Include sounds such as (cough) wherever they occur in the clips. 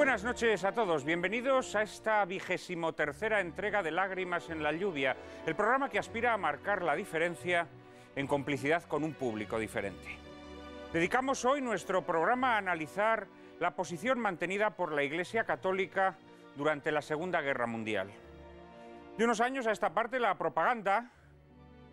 buenas noches a todos. Bienvenidos a esta vigésimo tercera entrega de Lágrimas en la lluvia, el programa que aspira a marcar la diferencia en complicidad con un público diferente. Dedicamos hoy nuestro programa a analizar la posición mantenida por la Iglesia Católica durante la Segunda Guerra Mundial. De unos años a esta parte, la propaganda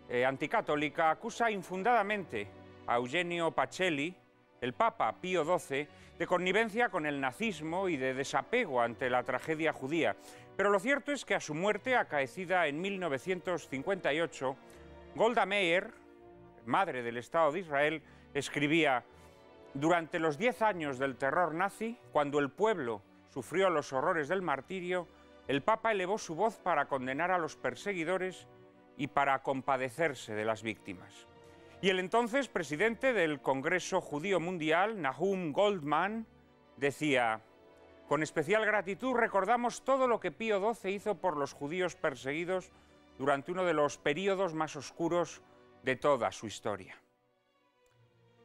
eh, anticatólica acusa infundadamente a Eugenio Pacelli el Papa Pío XII, de connivencia con el nazismo y de desapego ante la tragedia judía. Pero lo cierto es que a su muerte, acaecida en 1958, Golda Meir, madre del Estado de Israel, escribía, durante los diez años del terror nazi, cuando el pueblo sufrió los horrores del martirio, el Papa elevó su voz para condenar a los perseguidores y para compadecerse de las víctimas. Y el entonces presidente del Congreso Judío Mundial, Nahum Goldman, decía, con especial gratitud recordamos todo lo que Pío XII hizo por los judíos perseguidos durante uno de los períodos más oscuros de toda su historia.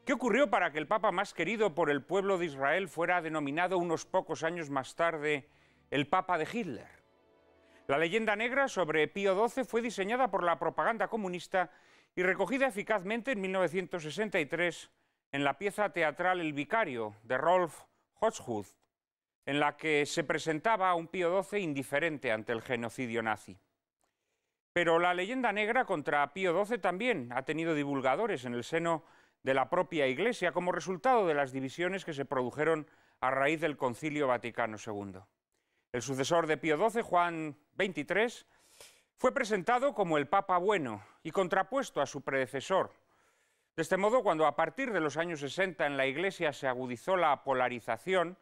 ¿Qué ocurrió para que el Papa más querido por el pueblo de Israel fuera denominado unos pocos años más tarde el Papa de Hitler? La leyenda negra sobre Pío XII fue diseñada por la propaganda comunista y recogida eficazmente en 1963 en la pieza teatral El Vicario de Rolf Hochhuth, en la que se presentaba a un Pío XII indiferente ante el genocidio nazi. Pero la leyenda negra contra Pío XII también ha tenido divulgadores en el seno de la propia Iglesia como resultado de las divisiones que se produjeron a raíz del Concilio Vaticano II. El sucesor de Pío XII, Juan XXIII, fue presentado como el Papa bueno y contrapuesto a su predecesor. De este modo, cuando a partir de los años 60 en la Iglesia se agudizó la polarización,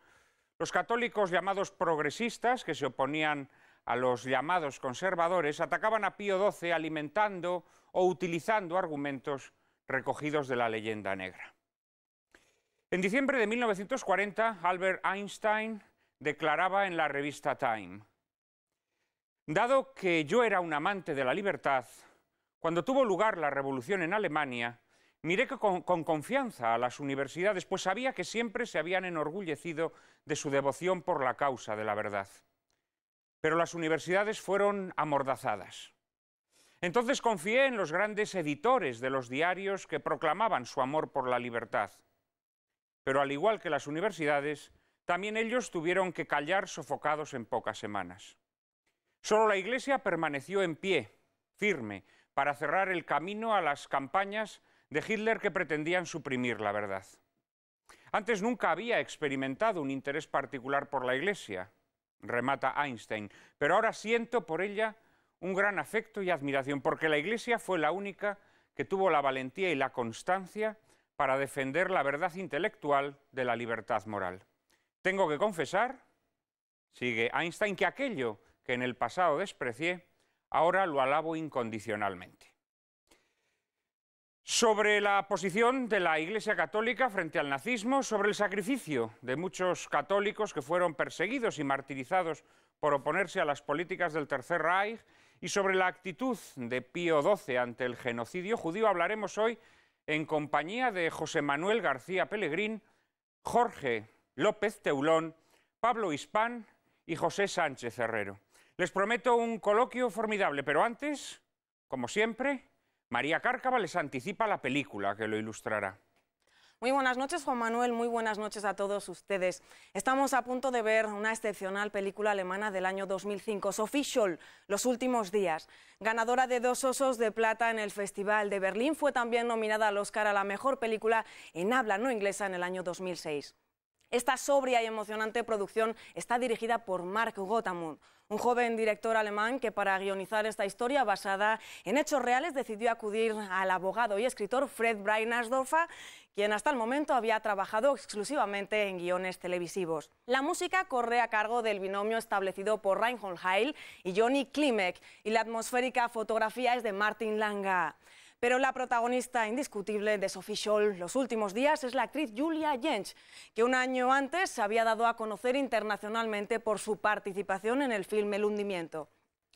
los católicos llamados progresistas, que se oponían a los llamados conservadores, atacaban a Pío XII alimentando o utilizando argumentos recogidos de la leyenda negra. En diciembre de 1940, Albert Einstein declaraba en la revista Time, Dado que yo era un amante de la libertad, cuando tuvo lugar la revolución en Alemania, miré con, confianza a las universidades, pues sabía que siempre se habían enorgullecido de su devoción por la causa de la verdad. Pero las universidades fueron amordazadas. Entonces confié en los grandes editores de los diarios que proclamaban su amor por la libertad. Pero al igual que las universidades, también ellos tuvieron que callar sofocados en pocas semanas. Solo la Iglesia permaneció en pie, firme, para cerrar el camino a las campañas de Hitler que pretendían suprimir la verdad. Antes nunca había experimentado un interés particular por la Iglesia, remata Einstein, pero ahora siento por ella un gran afecto y admiración, porque la Iglesia fue la única que tuvo la valentía y la constancia para defender la verdad intelectual de la libertad moral. Tengo que confesar, sigue Einstein, que aquello que en el pasado desprecié, ahora lo alabo incondicionalmente. Sobre la posición de la Iglesia Católica frente al nazismo, sobre el sacrificio de muchos católicos que fueron perseguidos y martirizados por oponerse a las políticas del Tercer Reich, y sobre la actitud de Pío XII ante el genocidio judío hablaremos hoy en compañía de José Manuel García Pellegrín, Jorge López Teulón, Pablo Hispán y José Sánchez Herrero. Les prometo un coloquio formidable, pero antes, como siempre, María Cárcava les anticipa la película que lo ilustrará. Muy buenas noches, Juan Manuel. Muy buenas noches a todos ustedes. Estamos a punto de ver una excepcional película alemana del año 2005, Sophie Scholl, Los últimos días. Ganadora de dos osos de plata en el Festival de Berlín, fue también nominada al Oscar a la mejor película en habla no inglesa en el año 2006. Esta sobria y emocionante producción está dirigida por Mark Gottamund, un joven director alemán que para guionizar esta historia basada en hechos reales decidió acudir al abogado y escritor Fred Breinersdorfer, quien hasta el momento había trabajado exclusivamente en guiones televisivos. La música corre a cargo del binomio establecido por Reinhold Heil y Johnny Klimek, y la atmosférica fotografía es de Martin Langa. Pero la protagonista indiscutible de Sophie Scholl los últimos días es la actriz Julia Jentsch, que un año antes se había dado a conocer internacionalmente por su participación en el filme El hundimiento.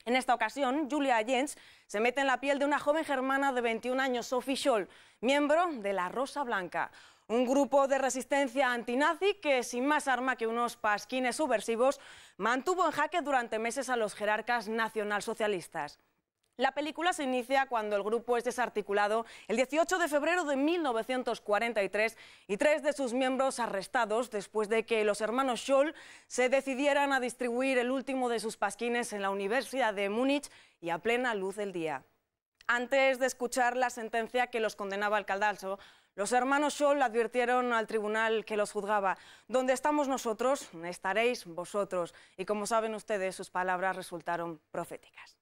En esta ocasión, Julia Jens se mete en la piel de una joven germana de 21 años, Sophie Scholl, miembro de la Rosa Blanca, un grupo de resistencia antinazi que, sin más arma que unos pasquines subversivos, mantuvo en jaque durante meses a los jerarcas nacionalsocialistas. La película se inicia cuando el grupo es desarticulado el 18 de febrero de 1943 y tres de sus miembros arrestados después de que los hermanos Scholl se decidieran a distribuir el último de sus pasquines en la Universidad de Múnich y a plena luz del día. Antes de escuchar la sentencia que los condenaba al caldalso, los hermanos Scholl advirtieron al tribunal que los juzgaba, donde estamos nosotros, estaréis vosotros. Y como saben ustedes, sus palabras resultaron proféticas.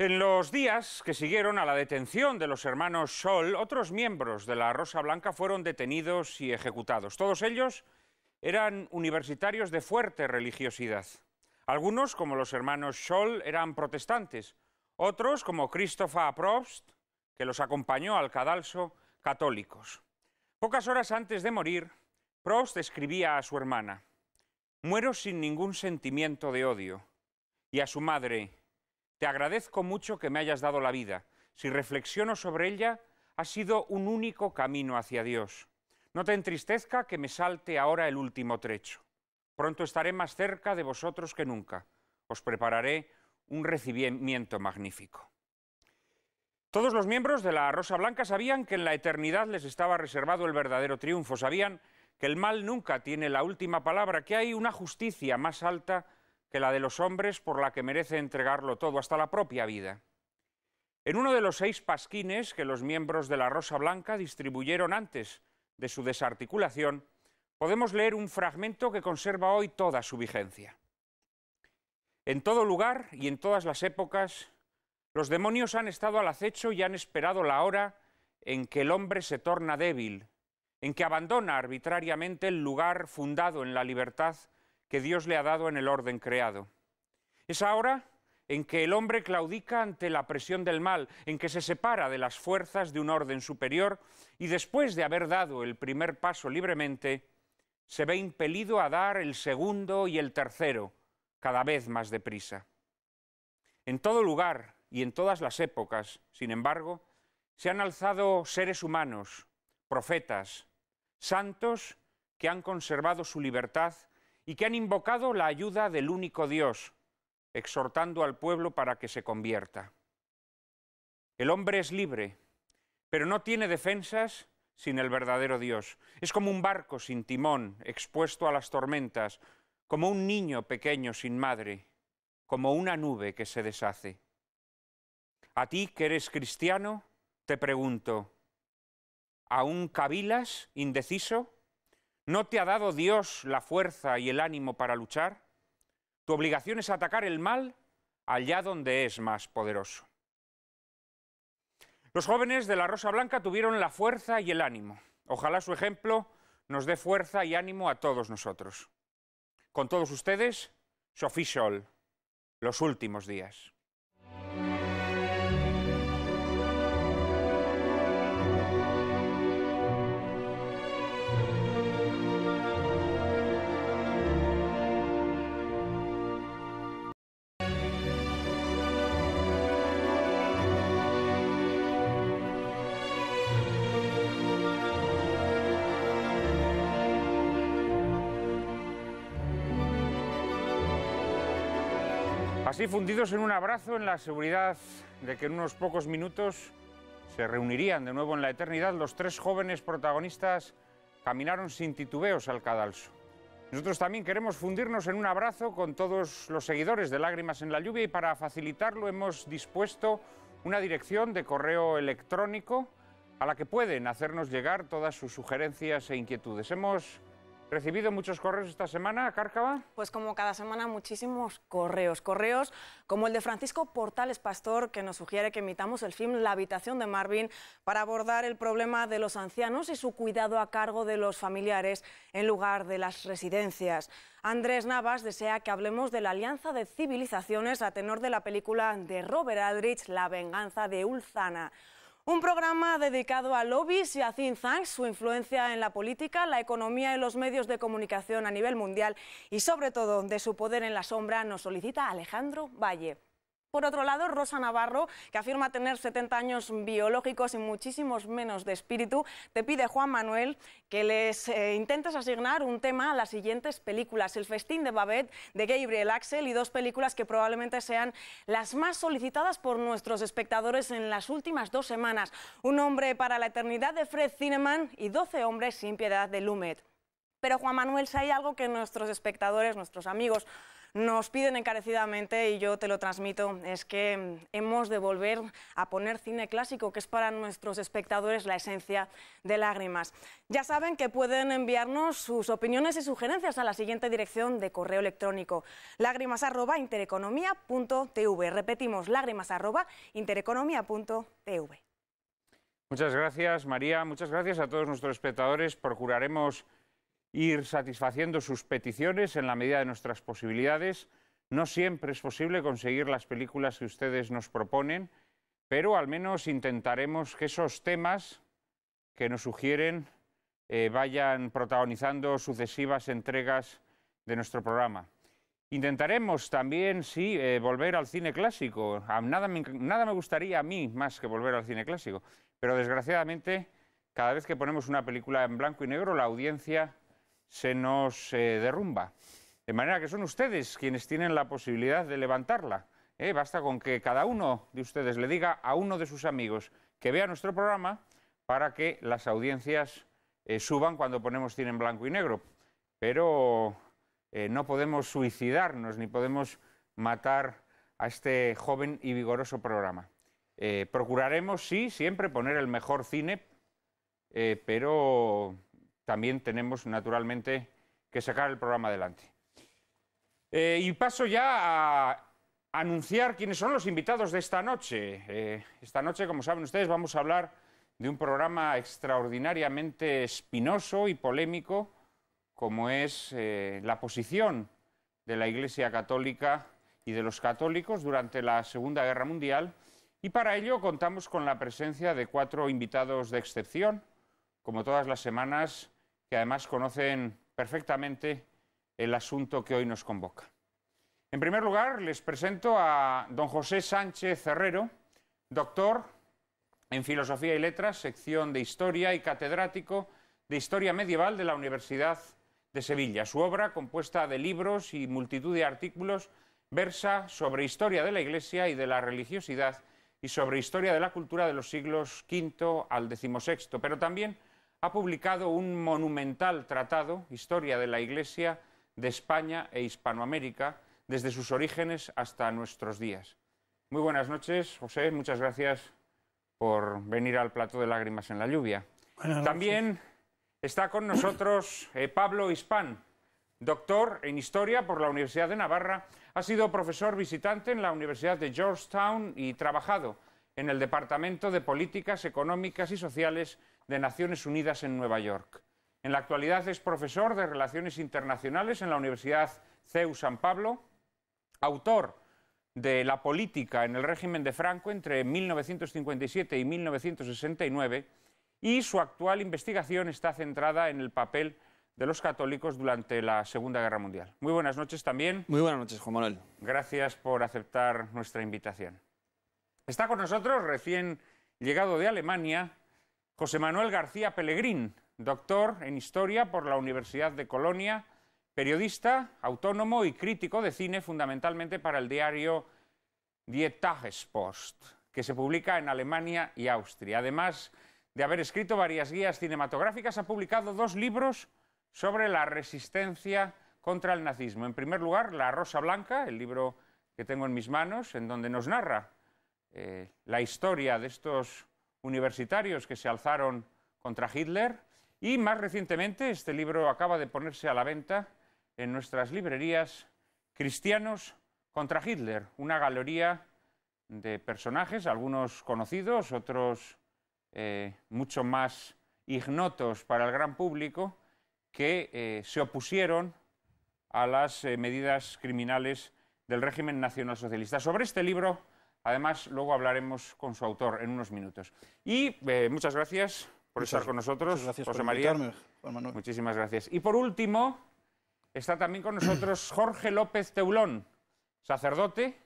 En los días que siguieron a la detención de los hermanos Scholl, otros miembros de la Rosa Blanca fueron detenidos y ejecutados. Todos ellos eran universitarios de fuerte religiosidad. Algunos, como los hermanos Scholl, eran protestantes. Otros, como Christopher Probst, que los acompañó al cadalso, católicos. Pocas horas antes de morir, Proust escribía a su hermana, Muero sin ningún sentimiento de odio, y a su madre, te agradezco mucho que me hayas dado la vida. Si reflexiono sobre ella, ha sido un único camino hacia Dios. No te entristezca que me salte ahora el último trecho. Pronto estaré más cerca de vosotros que nunca. Os prepararé un recibimiento magnífico. Todos los miembros de la Rosa Blanca sabían que en la eternidad les estaba reservado el verdadero triunfo, sabían que el mal nunca tiene la última palabra, que hay una justicia más alta que la de los hombres por la que merece entregarlo todo, hasta la propia vida. En uno de los seis pasquines que los miembros de la Rosa Blanca distribuyeron antes de su desarticulación, podemos leer un fragmento que conserva hoy toda su vigencia. En todo lugar y en todas las épocas, los demonios han estado al acecho y han esperado la hora en que el hombre se torna débil, en que abandona arbitrariamente el lugar fundado en la libertad que Dios le ha dado en el orden creado. Es ahora en que el hombre claudica ante la presión del mal, en que se separa de las fuerzas de un orden superior y después de haber dado el primer paso libremente, se ve impelido a dar el segundo y el tercero, cada vez más deprisa. En todo lugar y en todas las épocas, sin embargo, se han alzado seres humanos, profetas, santos que han conservado su libertad y que han invocado la ayuda del único Dios, exhortando al pueblo para que se convierta. El hombre es libre, pero no tiene defensas sin el verdadero Dios. Es como un barco sin timón, expuesto a las tormentas, como un niño pequeño sin madre, como una nube que se deshace. A ti que eres cristiano, te pregunto, ¿aún cavilas indeciso? ¿No te ha dado Dios la fuerza y el ánimo para luchar? Tu obligación es atacar el mal allá donde es más poderoso. Los jóvenes de la Rosa Blanca tuvieron la fuerza y el ánimo. Ojalá su ejemplo nos dé fuerza y ánimo a todos nosotros. Con todos ustedes, Sophie Sol, los últimos días. Así fundidos en un abrazo en la seguridad de que en unos pocos minutos se reunirían de nuevo en la eternidad, los tres jóvenes protagonistas caminaron sin titubeos al cadalso. Nosotros también queremos fundirnos en un abrazo con todos los seguidores de Lágrimas en la Lluvia y para facilitarlo hemos dispuesto una dirección de correo electrónico a la que pueden hacernos llegar todas sus sugerencias e inquietudes. Hemos ¿Recibido muchos correos esta semana, Cárcava? Pues como cada semana, muchísimos correos. Correos como el de Francisco Portales Pastor, que nos sugiere que emitamos el film La habitación de Marvin para abordar el problema de los ancianos y su cuidado a cargo de los familiares en lugar de las residencias. Andrés Navas desea que hablemos de la alianza de civilizaciones a tenor de la película de Robert Aldrich, La venganza de Ulzana. Un programa dedicado a lobbies y a think tanks, su influencia en la política, la economía y los medios de comunicación a nivel mundial y sobre todo de su poder en la sombra nos solicita Alejandro Valle. Por otro lado, Rosa Navarro, que afirma tener 70 años biológicos y muchísimos menos de espíritu, te pide Juan Manuel que les eh, intentes asignar un tema a las siguientes películas. El festín de Babette, de Gabriel Axel y dos películas que probablemente sean las más solicitadas por nuestros espectadores en las últimas dos semanas. Un hombre para la eternidad de Fred Zinnemann y 12 hombres sin piedad de Lumet. Pero Juan Manuel, si hay algo que nuestros espectadores, nuestros amigos, nos piden encarecidamente, y yo te lo transmito, es que mm, hemos de volver a poner cine clásico, que es para nuestros espectadores la esencia de lágrimas. Ya saben que pueden enviarnos sus opiniones y sugerencias a la siguiente dirección de correo electrónico, lágrimas.intereconomía.tv. Repetimos, lágrimas.intereconomía.tv. Muchas gracias, María. Muchas gracias a todos nuestros espectadores. Procuraremos ir satisfaciendo sus peticiones en la medida de nuestras posibilidades. No siempre es posible conseguir las películas que ustedes nos proponen, pero al menos intentaremos que esos temas que nos sugieren eh, vayan protagonizando sucesivas entregas de nuestro programa. Intentaremos también, sí, eh, volver al cine clásico. nada, nada me gustaría a mí más que volver al cine clásico, pero desgraciadamente cada vez que ponemos una película en blanco y negro la audiencia se nos eh, derrumba. De manera que son ustedes quienes tienen la posibilidad de levantarla. ¿eh? Basta con que cada uno de ustedes le diga a uno de sus amigos que vea nuestro programa para que las audiencias eh, suban cuando ponemos cine en blanco y negro. Pero no podemos suicidarnos ni podemos matar a este joven y vigoroso programa. procuraremos, sí, siempre poner el mejor cine, pero también tenemos naturalmente que sacar el programa adelante. Eh, y paso ya a anunciar quiénes son los invitados de esta noche. Eh, esta noche, como saben ustedes, vamos a hablar de un programa extraordinariamente espinoso y polémico, como es eh, la posición de la Iglesia Católica y de los católicos durante la Segunda Guerra Mundial. Y para ello contamos con la presencia de cuatro invitados de excepción. Como todas las semanas, que además conocen perfectamente el asunto que hoy nos convoca. En primer lugar, les presento a don José Sánchez Herrero, doctor en Filosofía y Letras, sección de Historia y catedrático de Historia Medieval de la Universidad de Sevilla. Su obra, compuesta de libros y multitud de artículos, versa sobre historia de la Iglesia y de la religiosidad y sobre historia de la cultura de los siglos V al XVI, pero también ha publicado un monumental tratado, Historia de la Iglesia de España e Hispanoamérica, desde sus orígenes hasta nuestros días. Muy buenas noches, José. Muchas gracias por venir al Plato de Lágrimas en la Lluvia. También está con nosotros eh, Pablo hispan doctor en Historia por la Universidad de Navarra. Ha sido profesor visitante en la Universidad de Georgetown y trabajado en el Departamento de Políticas Económicas y Sociales de Naciones Unidas en Nueva York. En la actualidad es profesor de Relaciones Internacionales en la Universidad CEU San Pablo, autor de La política en el régimen de Franco entre 1957 y 1969 y su actual investigación está centrada en el papel de los católicos durante la Segunda Guerra Mundial. Muy buenas noches también. Muy buenas noches, Juan Manuel. Gracias por aceptar nuestra invitación. Está con nosotros, recién llegado de Alemania, José Manuel García Pellegrín, doctor en Historia por la Universidad de Colonia, periodista, autónomo y crítico de cine, fundamentalmente para el diario Die Tagespost, que se publica en Alemania y Austria. Además de haber escrito varias guías cinematográficas, ha publicado dos libros sobre la resistencia contra el nazismo. En primer lugar, La Rosa Blanca, el libro que tengo en mis manos, en donde nos narra eh, la historia de estos universitarios que se alzaron contra Hitler y más recientemente este libro acaba de ponerse a la venta en nuestras librerías Cristianos contra Hitler, una galería de personajes, algunos conocidos, otros eh, mucho más ignotos para el gran público, que eh, se opusieron a las eh, medidas criminales del régimen nacionalsocialista. Sobre este libro Además, luego hablaremos con su autor en unos minutos. Y eh, muchas gracias por estar con nosotros, gracias José por María. Muchísimas gracias. Y por último, está también con nosotros (clears throat) Jorge López Teulón, sacerdote,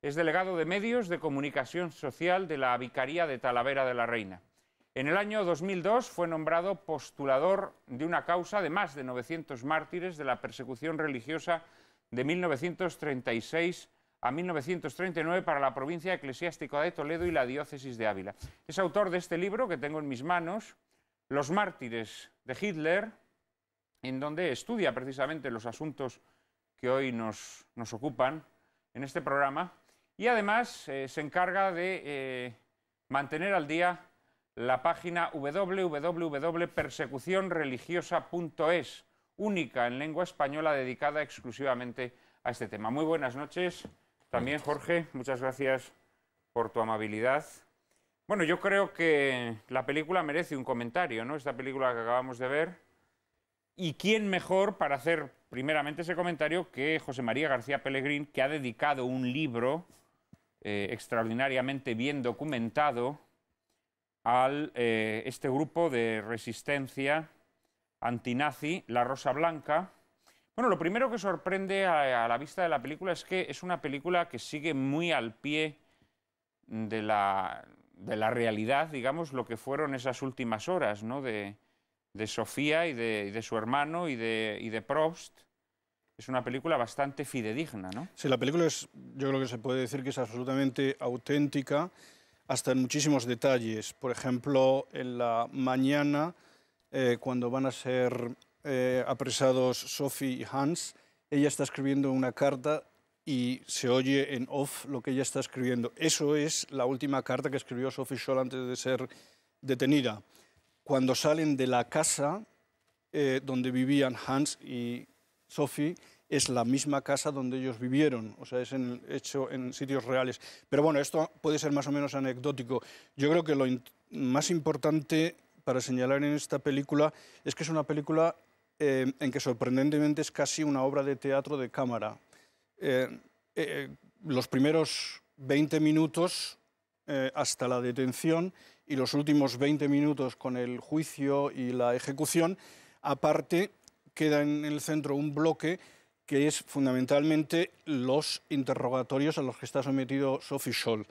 es delegado de Medios de Comunicación Social de la Vicaría de Talavera de la Reina. En el año 2002 fue nombrado postulador de una causa de más de 900 mártires de la persecución religiosa de 1936 a 1939 para la provincia eclesiástica de Toledo y la diócesis de Ávila. Es autor de este libro que tengo en mis manos, Los mártires de Hitler, en donde estudia precisamente los asuntos que hoy nos, ocupan en este programa y además eh, se encarga de eh, mantener al día la página www.persecucionreligiosa.es, única en lengua española dedicada exclusivamente a este tema. Muy buenas noches. También, Jorge, muchas gracias por tu amabilidad. Bueno, yo creo que la película merece un comentario, ¿no? Esta película que acabamos de ver. ¿Y quién mejor para hacer primeramente ese comentario que José María García Pellegrín, que ha dedicado un libro eh, extraordinariamente bien documentado a eh, este grupo de resistencia antinazi, La Rosa Blanca, bueno, lo primero que sorprende a, la vista de la película es que es una película que sigue muy al pie de la, de la realidad, digamos, lo que fueron esas últimas horas ¿no? de, de Sofía y de, de, su hermano y de, y de Prost es una película bastante fidedigna, ¿no? Sí, la película es, yo creo que se puede decir que es absolutamente auténtica, hasta en muchísimos detalles. Por ejemplo, en la mañana, eh, cuando van a ser eh, apresados Sophie y Hans, ella está escribiendo una carta y se oye en off lo que ella está escribiendo. Eso es la última carta que escribió Sophie Scholl antes de ser detenida. Cuando salen de la casa eh, donde vivían Hans y Sophie, es la misma casa donde ellos vivieron, o sea, es hecho en sitios reales. Pero bueno, esto puede ser más o menos anecdótico. Yo creo que lo más importante para señalar en esta película es que es una película eh, en que sorprendentemente es casi una obra de teatro de cámara. Eh, eh, los primeros 20 minutos hasta la detención y los últimos 20 minutos con el juicio y la ejecución, aparte queda en el centro un bloque que es fundamentalmente los interrogatorios a los que está sometido Sophie Scholl.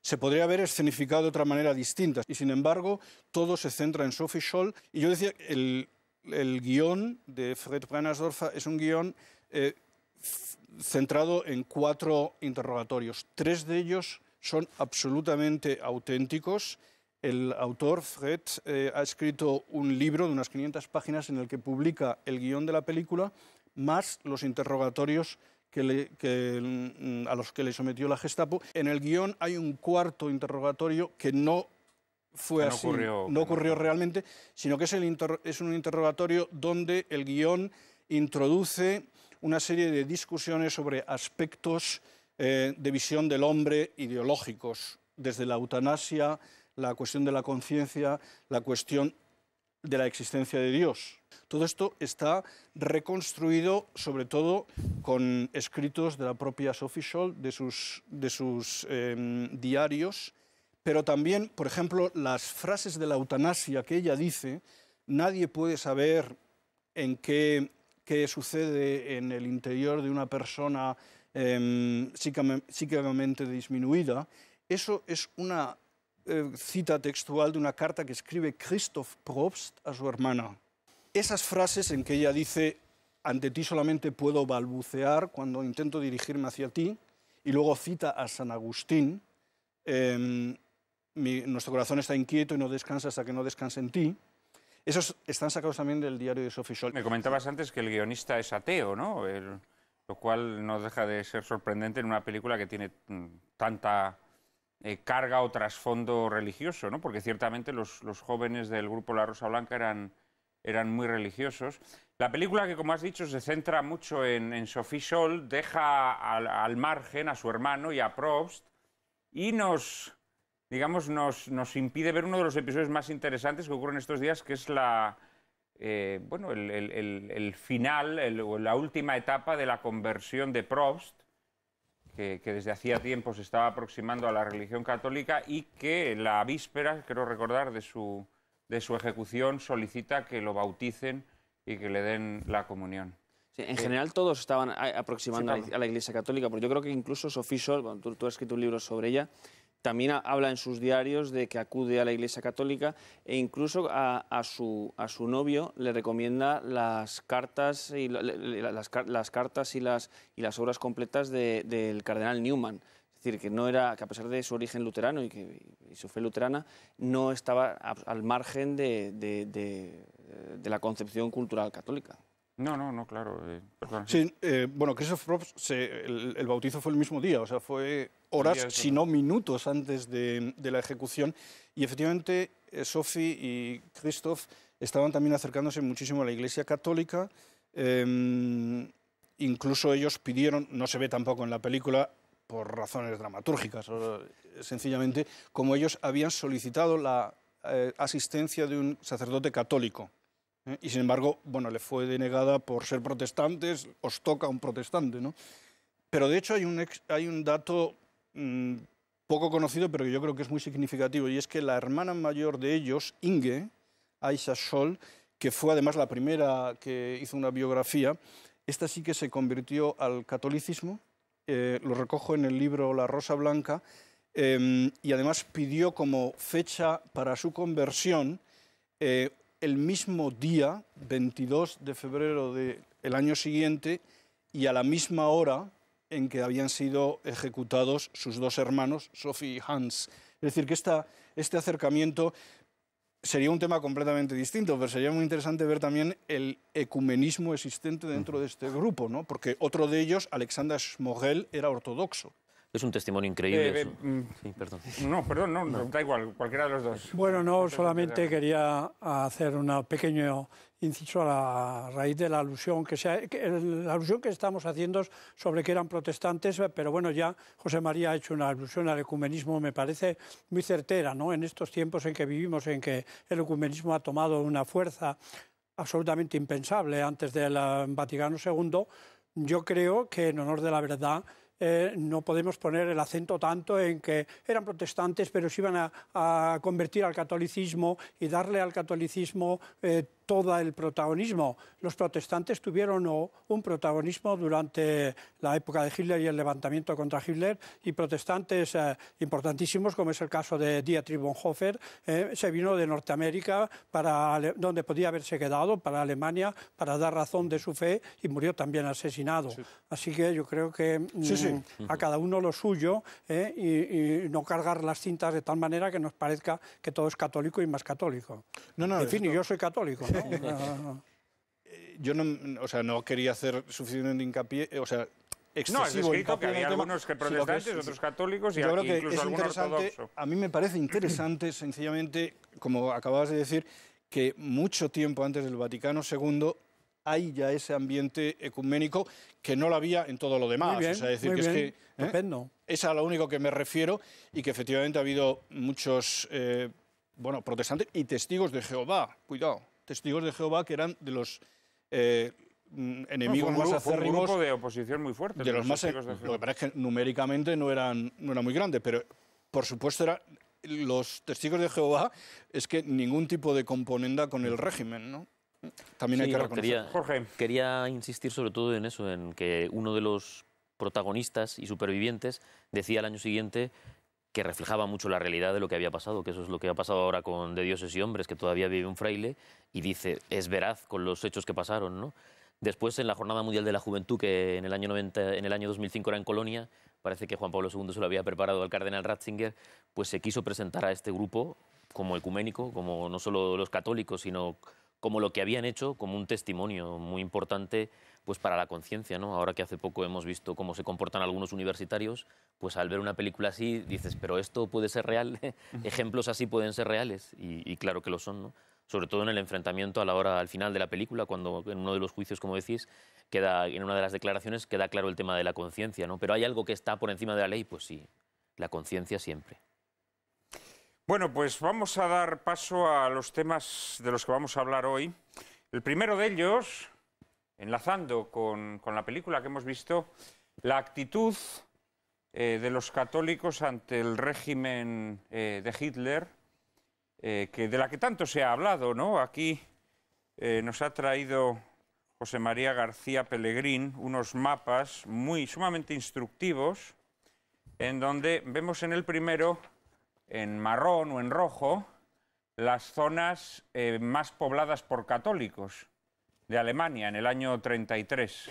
Se podría haber escenificado de otra manera distinta y sin embargo todo se centra en Sophie Scholl y yo decía el el guión de Fred Branasdorfa es un guión eh, centrado en cuatro interrogatorios. Tres de ellos son absolutamente auténticos. El autor, Fred, eh, ha escrito un libro de unas 500 páginas en el que publica el guión de la película, más los interrogatorios mm, a los que le sometió la Gestapo. En el guión hay un cuarto interrogatorio que no no ocurrió, realmente, sino que es, el es un interrogatorio donde el guión introduce una serie de discusiones sobre aspectos eh, de visión del hombre ideológicos, desde la eutanasia, la cuestión de la conciencia, la cuestión de la existencia de Dios. Todo esto está reconstruido sobre todo con escritos de la propia Sophie Scholl, de sus, de sus em, diarios, pero también, por ejemplo, las frases de la eutanasia que ella dice, nadie puede saber en qué, qué sucede en el interior de una persona eh, psíquicamente disminuida. Eso es una eh, cita textual de una carta que escribe Christoph Probst a su hermana. Esas frases en que ella dice, ante ti solamente puedo balbucear cuando intento dirigirme hacia ti, y luego cita a San Agustín, em, nuestro corazón está inquieto y no descansa hasta que no descanse en ti. Esos están sacados también del diario de Sophie Scholl. Me comentabas antes que el guionista es ateo, ¿no? lo cual no deja de ser sorprendente en una película que tiene mm, tanta eh, carga o trasfondo religioso, ¿no? Porque ciertamente los, los, jóvenes del grupo La Rosa Blanca eran, eran muy religiosos. La película que, como has dicho, se centra mucho en, Sophie Scholl, deja al, al margen a su hermano y a Probst y nos digamos, nos, impide ver uno de los episodios más interesantes que ocurren estos días, que es la, eh, el, final o la última etapa de la conversión de Probst, que, desde hacía tiempo se estaba aproximando a la religión católica y que la víspera, quiero recordar, de su, de su ejecución solicita que lo bauticen y que le den la comunión. en eh, general todos estaban aproximando a, la, Iglesia Católica, porque yo creo que incluso Sophie tú, tú has escrito un libro sobre ella, también habla en sus diarios de que acude a la Iglesia Católica e incluso a, su, novio le recomienda las cartas y, las, cartas y, las, obras completas del cardenal Newman. Es decir, que no era, que a pesar de su origen luterano y, su fe luterana, no estaba al margen de, la concepción cultural católica. No, no, no, claro. Eh, sí, eh, bueno, que Probst, el bautizo fue el mismo día, o sea, fue horas, sino minutos antes de, la ejecución. Y efectivamente, eh, Sophie y Christoph estaban también acercándose muchísimo a la Iglesia Católica. Em, incluso ellos pidieron, no se ve tampoco en la película, por razones dramatúrgicas, sencillamente, como ellos habían solicitado la eh, asistencia de un sacerdote católico. ¿eh? Y sin embargo, bueno, le fue denegada por ser protestantes, os toca un protestante, ¿no? Pero de hecho hay un, hay un dato Mm, poco conocido, pero yo creo que es muy significativo, y es que la hermana mayor de ellos, Inge, Aisha Scholl, que fue además la primera que hizo una biografía, esta sí que se convirtió al catolicismo, eh, lo recojo en el libro La Rosa Blanca, em, y además pidió como fecha para su conversión eh, el mismo día, 22 de febrero del año siguiente, y a la misma hora en que habían sido ejecutados sus dos hermanos, Sophie y Hans. Es decir, que este acercamiento sería un tema completamente distinto, pero sería muy interesante ver también el ecumenismo existente dentro de este grupo, porque otro de ellos, Alexander Schmogel, era ortodoxo. Es un testimonio increíble. Eh, eh, mm. Sí, perdón. No, perdón, no, da igual, cualquiera de los dos. Bueno, no, solamente quería hacer un pequeño inciso a raíz de la alusión que, se la alusión que estamos haciendo sobre que eran protestantes, pero bueno, ya José María ha hecho una alusión al ecumenismo, me parece muy certera, ¿no? En estos tiempos en que vivimos, en que el ecumenismo ha tomado una fuerza absolutamente impensable antes del eh, Vaticano II, yo creo que en honor de la verdad eh, no podemos poner el acento tanto en que eran protestantes, pero se iban a, convertir al catolicismo y darle al catolicismo eh, todo el protagonismo. Los protestantes tuvieron un protagonismo durante la época de Hitler y el levantamiento contra Hitler y protestantes eh, importantísimos, como es el caso de Dietrich Bonhoeffer, eh, se vino de Norteamérica, para donde podía haberse quedado, para Alemania, para dar razón de su fe y murió también asesinado. Así que yo creo que mm, a cada uno lo suyo eh, y, no cargar las cintas de tal manera que nos parezca que todo es católico y más católico. No, en fin, yo soy católico. Eh, yo no, o sea, no quería hacer suficiente hincapié, o sea, excesivo no, es que había algunos que protestantes, otros católicos y incluso es interesante, A mí me parece interesante, sencillamente, como acababas de decir, que mucho tiempo antes del Vaticano II hay ya ese ambiente ecuménico que no lo había en todo lo demás. es es a lo único que me refiero y que efectivamente ha habido muchos eh, bueno, protestantes y testigos de Jehová. Cuidado testigos de Jehová que eran de los eh, mm, enemigos más acérrimos, un grupo de oposición muy fuerte. De los, más, lo que parece que numéricamente no eran, no muy grande, pero por supuesto era, los testigos de Jehová es que ningún tipo de componenda con el régimen, ¿no? También hay que reconocerlo. Quería, Jorge. quería insistir sobre todo en eso, en que uno de los protagonistas y supervivientes decía al año siguiente que reflejaba mucho la realidad de lo que había pasado, que eso es lo que ha pasado ahora con De Dioses y Hombres, que todavía vive un fraile y dice, es veraz con los hechos que pasaron, ¿no? Después, en la Jornada Mundial de la Juventud, que en el año, 90, en el año 2005 era en Colonia, parece que Juan Pablo II se lo había preparado al cardenal Ratzinger, pues se quiso presentar a este grupo como ecuménico, como no solo los católicos, sino como lo que habían hecho, como un testimonio muy importante pues para la conciencia, ¿no? Ahora que hace poco hemos visto cómo se comportan algunos universitarios, pues al ver una película así dices, pero esto puede ser real, (laughs) ejemplos así pueden ser reales, y, claro que lo son, ¿no? Sobre todo en el enfrentamiento a la hora, al final de la película, cuando en uno de los juicios, como decís, queda, en una de las declaraciones queda claro el tema de la conciencia, ¿no? Pero hay algo que está por encima de la ley, pues sí, la conciencia siempre. Bueno, pues vamos a dar paso a los temas de los que vamos a hablar hoy. El primero de ellos, enlazando con, la película que hemos visto, la actitud eh, de los católicos ante el régimen eh, de Hitler, eh, que, de la que tanto se ha hablado, Aquí nos ha traído José María García Pellegrín unos mapas muy sumamente instructivos, en donde vemos en el primero, en marrón o en rojo, las zonas más pobladas por católicos de Alemania en el año 33.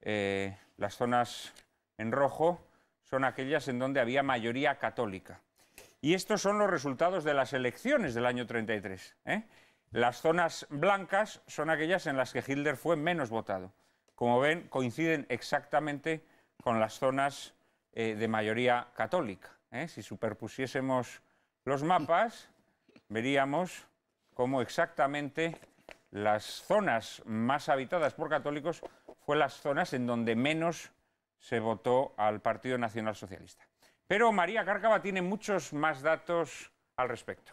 Eh, las zonas en rojo son aquellas en donde había mayoría católica. Y estos son los resultados de las elecciones del año 33. ¿eh? Las zonas blancas son aquellas en las que Hitler fue menos votado. Como ven, coinciden exactamente con las zonas eh, de mayoría católica. Si superpusiésemos los mapas, veríamos cómo exactamente las zonas más habitadas por católicos fue las zonas en donde menos se votó al Partido Nacional Socialista. Pero María Cárcava tiene muchos más datos al respecto.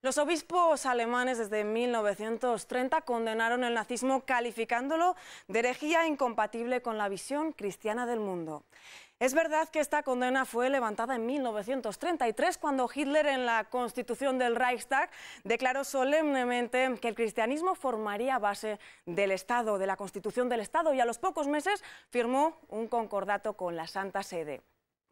Los obispos alemanes desde 1930 condenaron el nazismo calificándolo de herejía incompatible con la visión cristiana del mundo. Es verdad que esta condena fue levantada en 1933 cuando Hitler en la constitución del Reichstag declaró solemnemente que el cristianismo formaría base del Estado, de la constitución del Estado y a los pocos meses firmó un concordato con la Santa Sede.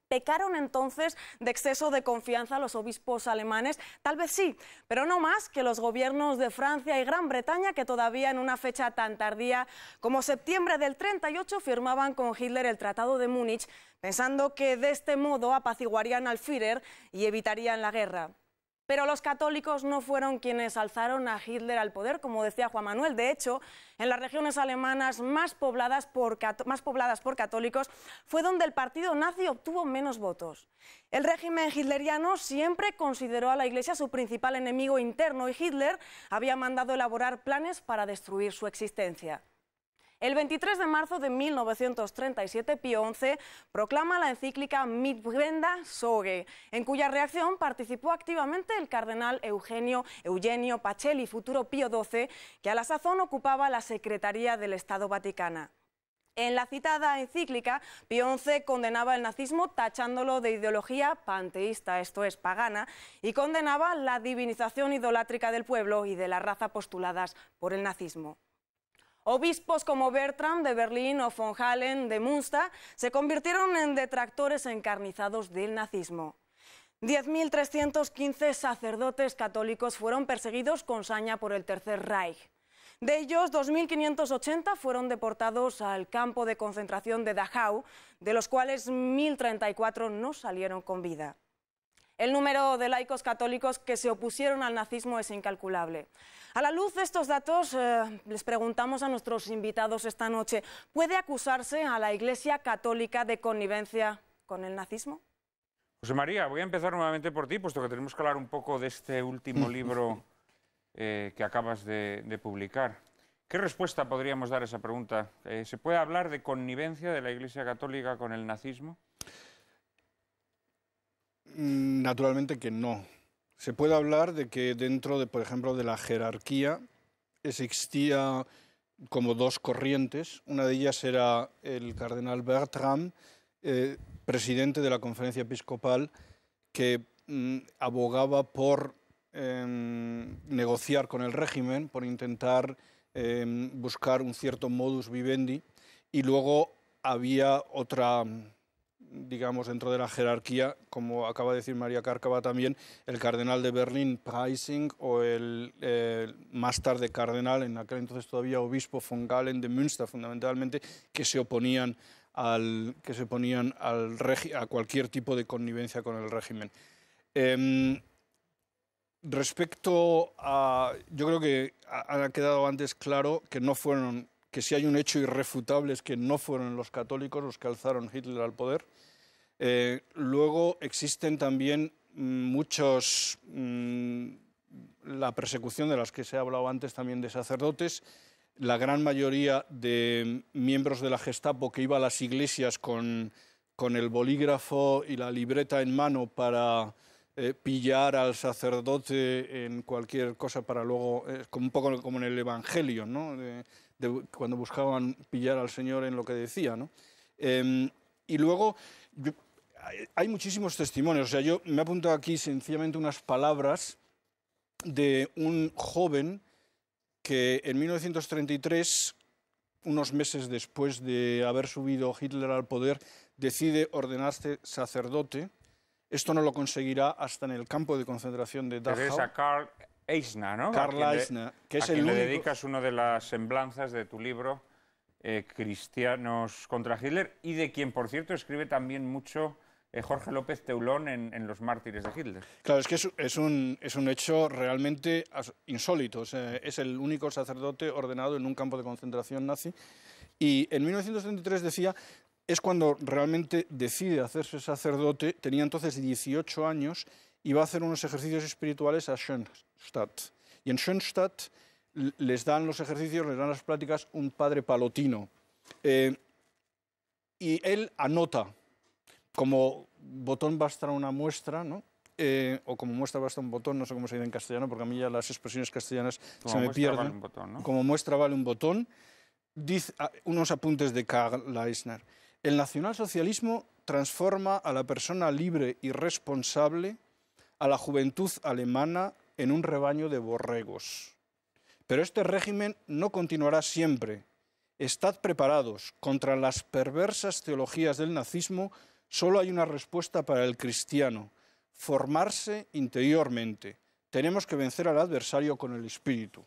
¿Pecaron entonces de exceso de confianza los obispos alemanes? Tal vez sí, pero no más que los gobiernos de Francia y Gran Bretaña, que todavía en una fecha tan tardía como septiembre del 38 firmaban con Hitler el Tratado de Múnich, pensando que de este modo apaciguarían al Führer y evitarían la guerra. Pero los católicos no fueron quienes alzaron a Hitler al poder, como decía Juan Manuel. De hecho, en las regiones alemanas más pobladas por, católicos fue donde el partido nazi obtuvo menos votos. El régimen hitleriano siempre consideró a la Iglesia su principal enemigo interno y Hitler había mandado elaborar planes para destruir su existencia. El 23 de marzo de 1937, Pío XI proclama la encíclica Mitbrenda Soge, en cuya reacción participó activamente el cardenal Eugenio Eugenio Pacelli, futuro Pío XII, que a la sazón ocupaba la Secretaría del Estado Vaticana. En la citada encíclica, Pío XI condenaba el nazismo tachándolo de ideología panteísta, esto es, pagana, y condenaba la divinización idolátrica del pueblo y de la raza postuladas por el nazismo. Obispos como Bertram de Berlín o von Halen de Munster se convirtieron en detractores encarnizados del nazismo. 10.315 sacerdotes católicos fueron perseguidos con saña por el Tercer Reich. De ellos, 2.580 fueron deportados al campo de concentración de Dachau, de los cuales 1.034 no salieron con vida. El número de laicos católicos que se opusieron al nazismo es incalculable. A la luz de estos datos, eh, les preguntamos a nuestros invitados esta noche, ¿puede acusarse a la Iglesia Católica de connivencia con el nazismo? José María, voy a empezar nuevamente por ti, puesto que tenemos que hablar un poco de este último (laughs) libro eh, que acabas de, publicar. ¿Qué respuesta podríamos dar a esa pregunta? Eh, ¿Se puede hablar de connivencia de la Iglesia Católica con el nazismo? Mm, naturalmente que no se puede hablar de que dentro de, por ejemplo, de la jerarquía existía como dos corrientes. Una de ellas era el cardenal Bertram, eh, presidente de la conferencia episcopal, que mm, abogaba por em, negociar con el régimen, por intentar em, buscar un cierto modus vivendi. Y luego había otra digamos, dentro de la jerarquía, como acaba de decir María Cárcava también, el cardenal de Berlín, Preising, o el más tarde cardenal, en aquel entonces todavía obispo von Galen de Münster, fundamentalmente, que se oponían, al, que se al a cualquier tipo de connivencia con el régimen. Em, respecto a... Yo creo que ha quedado antes claro que no fueron que si hay un hecho irrefutable es que no fueron los católicos los que alzaron Hitler al poder. Eh, luego existen también mm, muchos... Mm, la persecución de las que se ha hablado antes también de sacerdotes, la gran mayoría de miembros de la Gestapo que iba a las iglesias con, con el bolígrafo y la libreta en mano para eh, pillar al sacerdote en cualquier cosa para luego, eh, un poco como en el Evangelio, ¿no? cuando buscaban pillar al Señor en lo que decía. ¿no? Em, y luego, hay muchísimos testimonios. O sea, yo me apunto aquí sencillamente unas palabras de un joven que en 1933, unos meses después de haber subido Hitler al poder, decide ordenarse sacerdote. Esto no lo conseguirá hasta en el campo de concentración de Dachau. Eisner, ¿no? Carl Eisner. que es el quien le dedicas una de las semblanzas de tu libro eh, Cristianos contra Hitler y de quien, por cierto, escribe también mucho eh, Jorge López Teulón en, Los mártires de Hitler. Claro, es que es, un, hecho realmente insólito. es el único sacerdote ordenado en un campo de concentración nazi. Y en 1933 decía, es cuando realmente decide hacerse sacerdote, tenía entonces 18 años y va a hacer unos ejercicios espirituales a Schoenstatt. Y en Schoenstatt les dan los ejercicios, les dan las pláticas un padre palotino. Eh, y él anota, como botón basta una muestra, ¿no? Eh, o como muestra basta un botón, no sé cómo se dice en castellano, porque a mí ya las expresiones castellanas se me pierden. Como muestra vale un botón. Dice, ah, unos apuntes de Karl Leisner. El nacionalsocialismo transforma a la persona libre y responsable a la juventud alemana en un rebaño de borregos. Pero este régimen no continuará siempre. Estad preparados. Contra las perversas teologías del nazismo solo hay una respuesta para el cristiano. Formarse interiormente. Tenemos que vencer al adversario con el espíritu.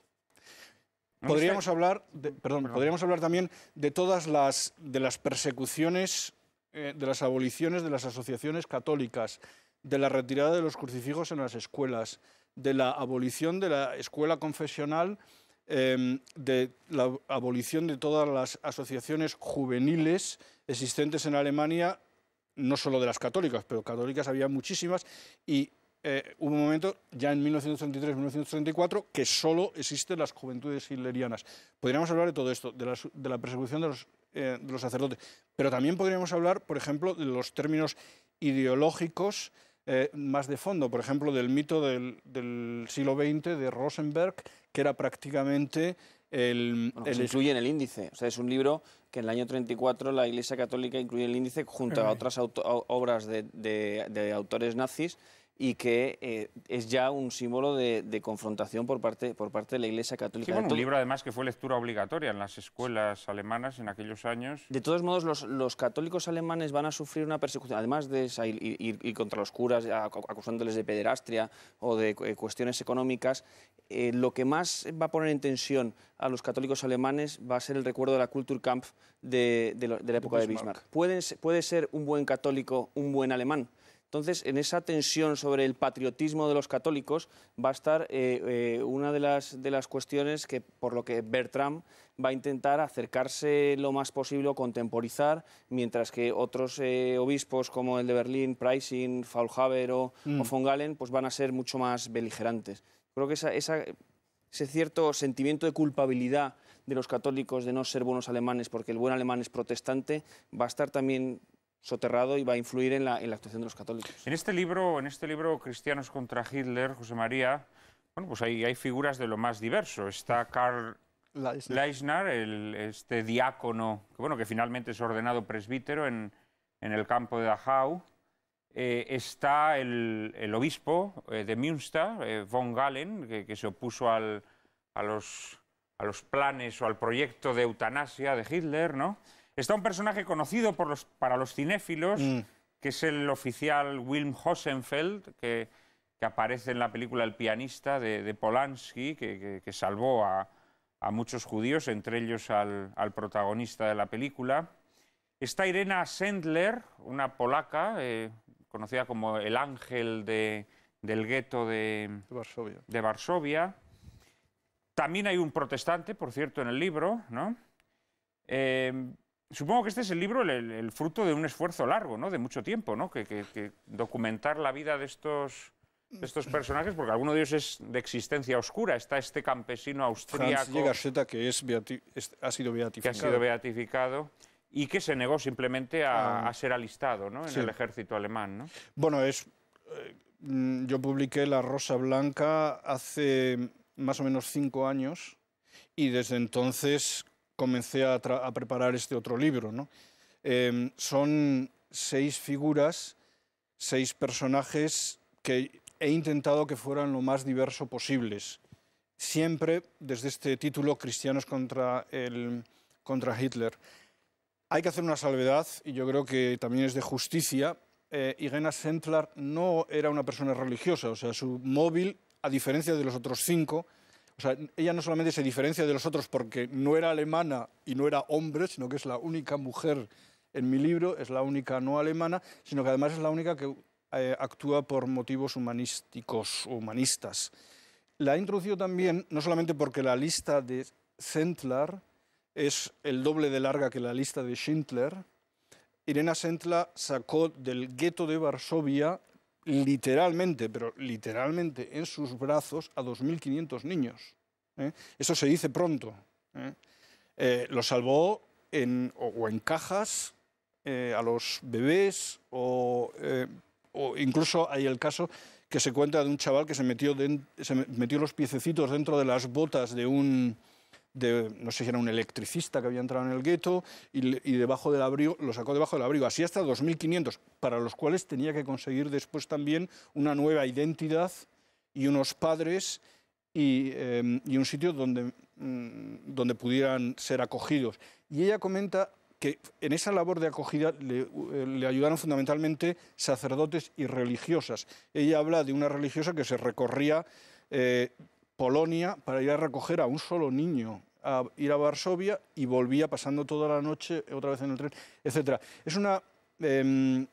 Podríamos hablar, podríamos hablar también de todas las, de las persecuciones, eh, de las aboliciones de las asociaciones católicas, de la retirada de los crucifijos en las escuelas, de la abolición de la escuela confesional, em, de la abolición de todas las asociaciones juveniles existentes en Alemania, no solo de las católicas, pero católicas había muchísimas, y eh, un momento, ya en 1933-1934, que solo existen las juventudes hitlerianas. Podríamos hablar de todo esto, de la, persecución de los, eh, de los sacerdotes, pero también podríamos hablar, por ejemplo, de los términos ideológicos eh, más de fondo, por ejemplo, del mito del, siglo XX de Rosenberg, que era prácticamente pues el... incluye en el índice, o sea, es un libro que en el año 34 la Iglesia Católica incluye en el índice junto a otras obras de autores nazis y que eh, es ya un símbolo de, confrontación por parte, por parte de la Iglesia Católica. Sí, un libro además que fue lectura obligatoria en las escuelas alemanas en aquellos años. De todos modos, los, católicos alemanes van a sufrir una persecución, además de ir, contra los curas, acusándoles de pederastria o de eh, cuestiones económicas, eh, lo que más va a poner en tensión a los católicos alemanes va a ser el recuerdo de la Kulturkampf de, la época de Bismarck. puede ser un buen católico, un buen alemán, entonces, en esa tensión sobre el patriotismo de los católicos va a estar eh, eh, una de las, de las cuestiones que, por lo que Bertram va a intentar acercarse lo más posible o contemporizar, mientras que otros eh, obispos como el de Berlín, Preissing, Faulhaber o, mm. o, von Galen pues van a ser mucho más beligerantes. Creo que ese cierto sentimiento de culpabilidad de los católicos de no ser buenos alemanes porque el buen alemán es protestante va a estar también soterrado y va a influir en la, actuación de los católicos. En este libro, en este libro Cristianos contra Hitler, José María, bueno, pues hay, hay figuras de lo más diverso. Está Karl Leisner, este diácono, que, bueno, que finalmente es ordenado presbítero en, el campo de Dachau. Eh, está el, obispo eh, de Münster, eh, von Galen, que, se opuso a, los, a los planes o al proyecto de eutanasia de Hitler, ¿no? Está un personaje conocido para los cinéfilos, mm. que es el oficial Wilm Hosenfeld, que, aparece en la película El pianista de, Polanski, que, salvó a, muchos judíos, entre ellos al, protagonista de la película. Está Irena Sendler, una polaca, eh, conocida como el ángel del gueto de, Varsovia. También hay un protestante, por cierto, en el libro, ¿no? Eh, Supongo que este es el libro, el, fruto de un esfuerzo largo, ¿no? De mucho tiempo, ¿no? Que, documentar la vida de estos, estos personajes, porque alguno de ellos es de existencia oscura. Está este campesino austríaco... que es ha sido beatificado. Que ha sido beatificado y que se negó simplemente a, ah. ser alistado ¿no? en el ejército alemán, Bueno, es... Eh, mm, yo publiqué La Rosa Blanca hace más o menos cinco años y desde entonces comencé a, preparar este otro libro. ¿no? Em, son seis figuras, seis personajes que he intentado que fueran lo más diverso posibles. Siempre desde este título, Cristianos contra, contra Hitler. Hay que hacer una salvedad, y yo creo que también es de justicia. Eh, Igena no era una persona religiosa, o sea, su móvil, a diferencia de los otros cinco, ella no solamente se diferencia de los otros porque no era alemana y no era hombre, sino que es la única mujer en mi libro, es la única no alemana, sino que además es la única que eh, actúa por motivos humanísticos o humanistas. La he introducido también, no solamente porque la lista de Zentlar es el doble de larga que la lista de Schindler, Irena Sentla sacó del gueto de Varsovia literalmente, pero literalmente en sus brazos a 2.500 niños. ¿eh? Eso se dice pronto. ¿eh? Eh, lo salvó en, o, en cajas a los bebés o, incluso hay el caso que se cuenta de un chaval que se metió, se metió los piececitos dentro de las botas de un, no sé si era un electricista que había entrado en el gueto, y, debajo del abrigo, lo sacó debajo del abrigo, así hasta 2.500, para los cuales tenía que conseguir después también una nueva identidad y unos padres y, em, un sitio donde, mm, donde pudieran ser acogidos. Y ella comenta que en esa labor de acogida le, eh, ayudaron fundamentalmente sacerdotes y religiosas. Ella habla de una religiosa que se recorría eh, Polonia para ir a recoger a un solo niño, a ir a Varsovia y volvía pasando toda la noche otra vez en el tren, etc. Es una... Em,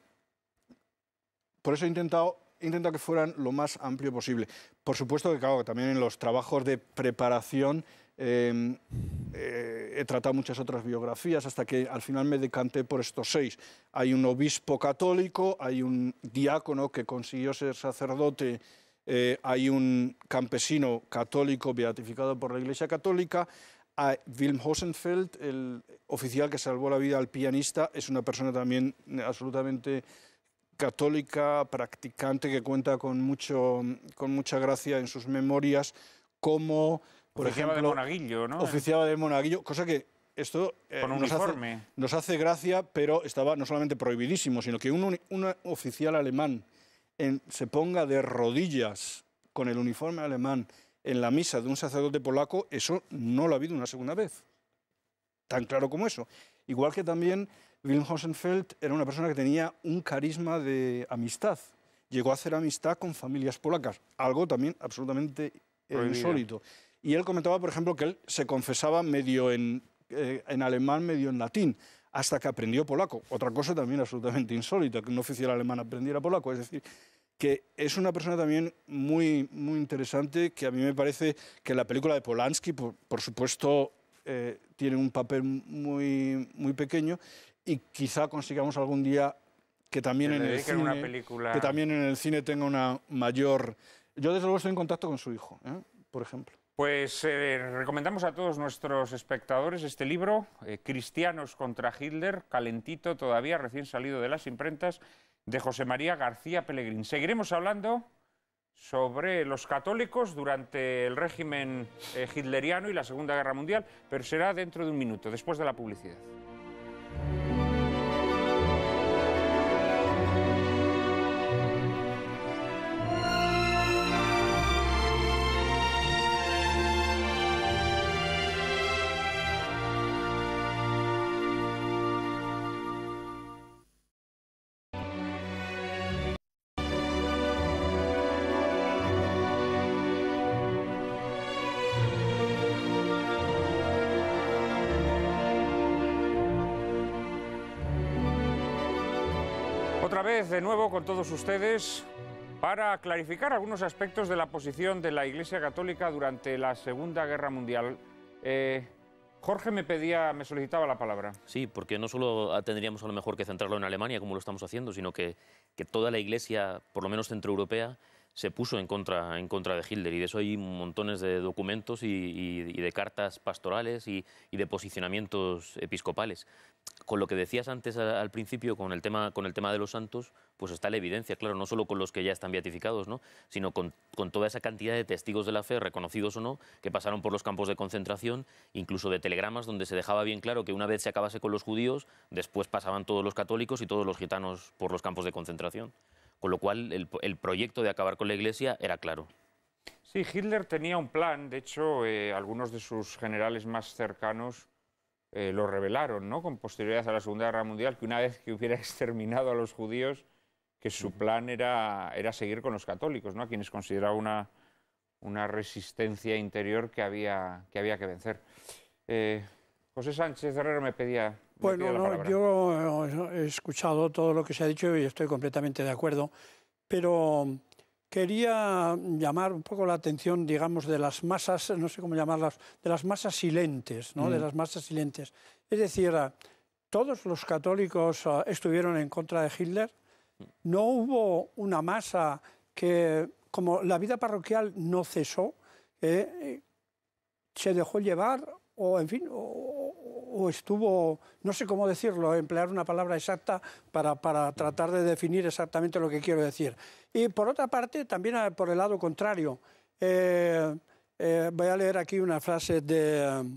por eso he intentado que fueran lo más amplio posible. Por supuesto que, claro, también en los trabajos de preparación em, eh, he tratado muchas otras biografías hasta que al final me decanté por estos seis. Hay un obispo católico, hay un diácono que consiguió ser sacerdote eh, hay un campesino católico beatificado por la Iglesia Católica, a Wilm Hosenfeld, el oficial que salvó la vida al pianista, es una persona también absolutamente católica, practicante, que cuenta con, mucho, con mucha gracia en sus memorias, como, por oficiaba ejemplo... de Monaguillo, Oficiaba de Monaguillo, cosa que esto eh, nos, hace, nos, hace, gracia, pero estaba no solamente prohibidísimo, sino que un, un oficial alemán se ponga de rodillas con el uniforme alemán en la misa de un sacerdote polaco, eso no lo ha habido una segunda vez. Tan claro como eso. Igual que también Wilhelm Hosenfeld era una persona que tenía un carisma de amistad. Llegó a hacer amistad con familias polacas, algo también absolutamente insólito. Y él comentaba, por ejemplo, que él se confesaba medio en eh, alemán, medio en latín hasta que aprendió polaco. Otra cosa también absolutamente insólita, que un oficial alemán aprendiera polaco. Es decir, que es una persona también muy, muy interesante, que a mí me parece que la película de Polanski, por, supuesto, eh, tiene un papel muy, muy pequeño y quizá consigamos algún día que también, en el cine, que también en el cine tenga una mayor... Yo desde luego estoy en contacto con su hijo, ¿eh? por ejemplo. Pues eh, recomendamos a todos nuestros espectadores este libro, eh, Cristianos contra Hitler, calentito todavía, recién salido de las imprentas, de José María García Pellegrín. Seguiremos hablando sobre los católicos durante el régimen eh, hitleriano y la Segunda Guerra Mundial, pero será dentro de un minuto, después de la publicidad. de nuevo con todos ustedes para clarificar algunos aspectos de la posición de la Iglesia Católica durante la Segunda Guerra Mundial. Eh, Jorge me pedía, me solicitaba la palabra. Sí, porque no solo tendríamos a lo mejor que centrarlo en Alemania, como lo estamos haciendo, sino que, que toda la Iglesia, por lo menos centroeuropea, se puso en contra, en contra de Hitler. Y de eso hay montones de documentos y, de cartas pastorales y, de posicionamientos episcopales. Con lo que decías antes al principio, con el, tema, con el tema de los santos, pues está la evidencia, claro, no solo con los que ya están beatificados, ¿no? sino con, con toda esa cantidad de testigos de la fe, reconocidos o no, que pasaron por los campos de concentración, incluso de telegramas donde se dejaba bien claro que una vez se acabase con los judíos, después pasaban todos los católicos y todos los gitanos por los campos de concentración con lo cual el, proyecto de acabar con la Iglesia era claro. Sí, Hitler tenía un plan, de hecho, eh, algunos de sus generales más cercanos eh, lo revelaron, ¿no? Con posterioridad a la Segunda Guerra Mundial, que una vez que hubiera (laughs) exterminado a los judíos, que su plan era, seguir con los católicos, ¿no? A quienes consideraba una, resistencia interior que había que, vencer. Eh, José Sánchez Herrero me pedía bueno, yo eh, he escuchado todo lo que se ha dicho y estoy completamente de acuerdo, pero quería llamar un poco la atención, digamos, de las masas, no sé cómo llamarlas, de las masas silentes, ¿no? Mm. De las masas silentes. Es decir, eh, todos los católicos eh, estuvieron en contra de Hitler. Mm. No hubo una masa que, como la vida parroquial no cesó, se dejó llevar o en fin, o, estuvo, no sé cómo decirlo, emplear una palabra exacta para, tratar de definir exactamente lo que quiero decir. Y por otra parte, también por el lado contrario, eh, eh, voy a leer aquí una frase de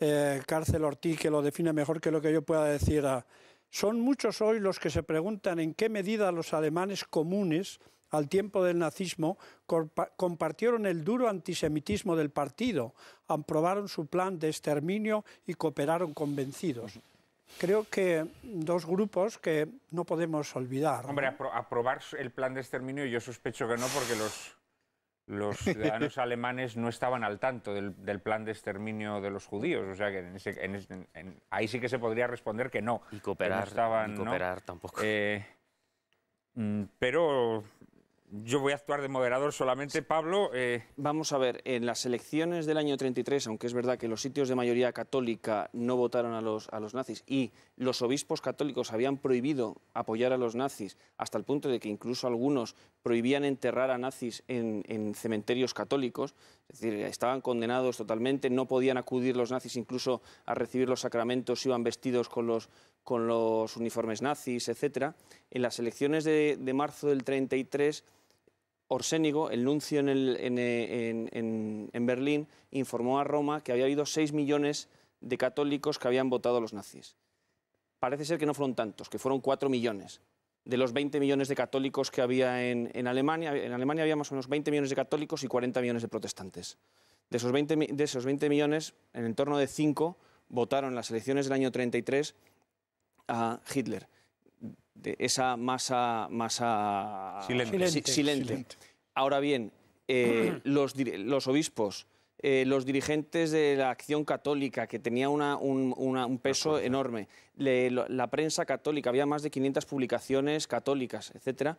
eh, Cárcel Ortiz que lo define mejor que lo que yo pueda decir. Son muchos hoy los que se preguntan en qué medida los alemanes comunes al tiempo del nazismo, compartieron el duro antisemitismo del partido, aprobaron su plan de exterminio y cooperaron convencidos. Creo que dos grupos que no podemos olvidar. Hombre, aprobar el plan de exterminio yo sospecho que no, porque los, ciudadanos (laughs) alemanes no estaban al tanto del, plan de exterminio de los judíos. O sea, que ahí sí que se podría responder que no. Y cooperar, tampoco. Eh, mm, pero yo voy a actuar de moderador solamente, Pablo. Eh. Vamos a ver, en las elecciones del año 33, aunque es verdad que los sitios de mayoría católica no votaron a los, a los nazis y los obispos católicos habían prohibido apoyar a los nazis, hasta el punto de que incluso algunos prohibían enterrar a nazis en, cementerios católicos, es decir, estaban condenados totalmente, no podían acudir los nazis incluso a recibir los sacramentos, iban vestidos con los, con los uniformes nazis, etc. En las elecciones de, de marzo del 33 Orsénigo, el nuncio eh, en, Berlín, informó a Roma que había habido 6 millones de católicos que habían votado a los nazis. Parece ser que no fueron tantos, que fueron 4 millones. De los 20 millones de católicos que había en, Alemania, en Alemania había más o menos 20 millones de católicos y 40 millones de protestantes. De esos 20, millones, en torno de 5 votaron en las elecciones del año 33 a Hitler esa masa, masa silente. Ahora bien, eh, (clears throat) los, obispos, eh, los dirigentes de la acción católica, que tenía un, peso enorme, la prensa católica, había más de 500 publicaciones católicas, etcétera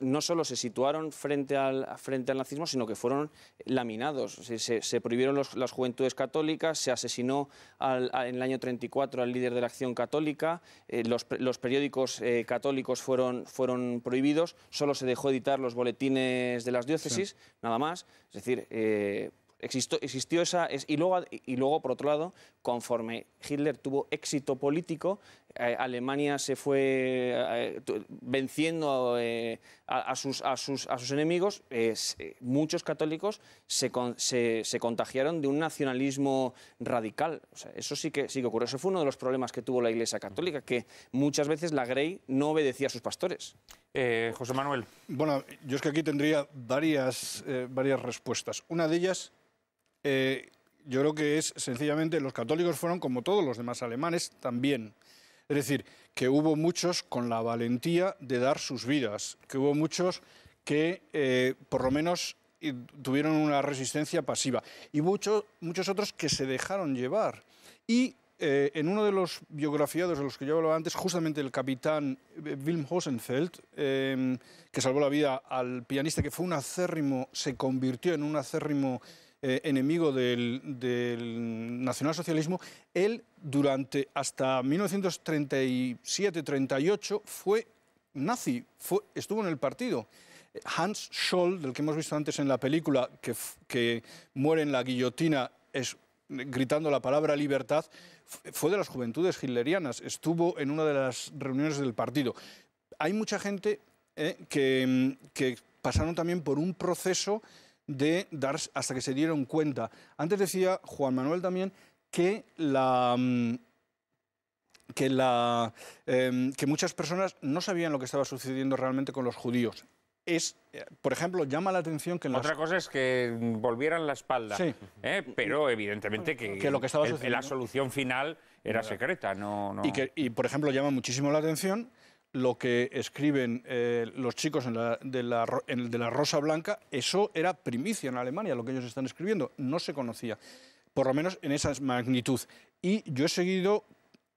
no solo se situaron frente al, frente al nazismo, sino que fueron laminados. Se, prohibieron las juventudes católicas, se asesinó al, en el año 34 al líder de la acción católica, eh, los, periódicos eh, católicos fueron, fueron prohibidos, solo se dejó editar los boletines de las diócesis, nada más. Es decir, eh, Existió, esa... y, luego, y luego, por otro lado, conforme Hitler tuvo éxito político, eh, Alemania se fue eh, venciendo eh, a, sus, enemigos, muchos católicos se, contagiaron de un nacionalismo radical. eso sí que, sí que ocurrió. Eso fue uno de los problemas que tuvo la Iglesia Católica, que muchas veces la Grey no obedecía a sus pastores. José Manuel. Bueno, yo es que aquí tendría varias respuestas. Una de ellas yo creo que es sencillamente los católicos fueron como todos los demás alemanes también es decir, que hubo muchos con la valentía de dar sus vidas, que hubo muchos que eh, por lo menos tuvieron una resistencia pasiva y muchos, muchos otros que se dejaron llevar. Y eh, en uno de los biografiados de los que yo hablaba antes, justamente el capitán eh, Wilm Hosenfeld, em, que salvó la vida al pianista, que fue un acérrimo, se convirtió en un acérrimo eh, enemigo del, del, nacionalsocialismo, él durante hasta 1937-38 fue nazi, estuvo en el partido. Hans Scholl, del que hemos visto antes en la película, que, muere en la guillotina gritando la palabra libertad, fue de las juventudes hitlerianas, estuvo en una de las reuniones del partido. Hay mucha gente eh, que, que pasaron también por un proceso de darse, hasta que se dieron cuenta. Antes decía Juan Manuel también que la mm, que, la, em, que muchas personas no sabían lo que estaba sucediendo realmente con los judíos. Es, eh, por ejemplo, llama la atención que las... otra cosa es que volvieran la espalda, sí. ¿eh? pero evidentemente que, lo que estaba la solución final era secreta, no, Y que y por ejemplo llama muchísimo la atención lo que escriben eh, los chicos en la, de, la, Rosa Blanca, eso era primicia en Alemania, lo que ellos están escribiendo, no se conocía, por lo menos en esa magnitud. Y yo he seguido,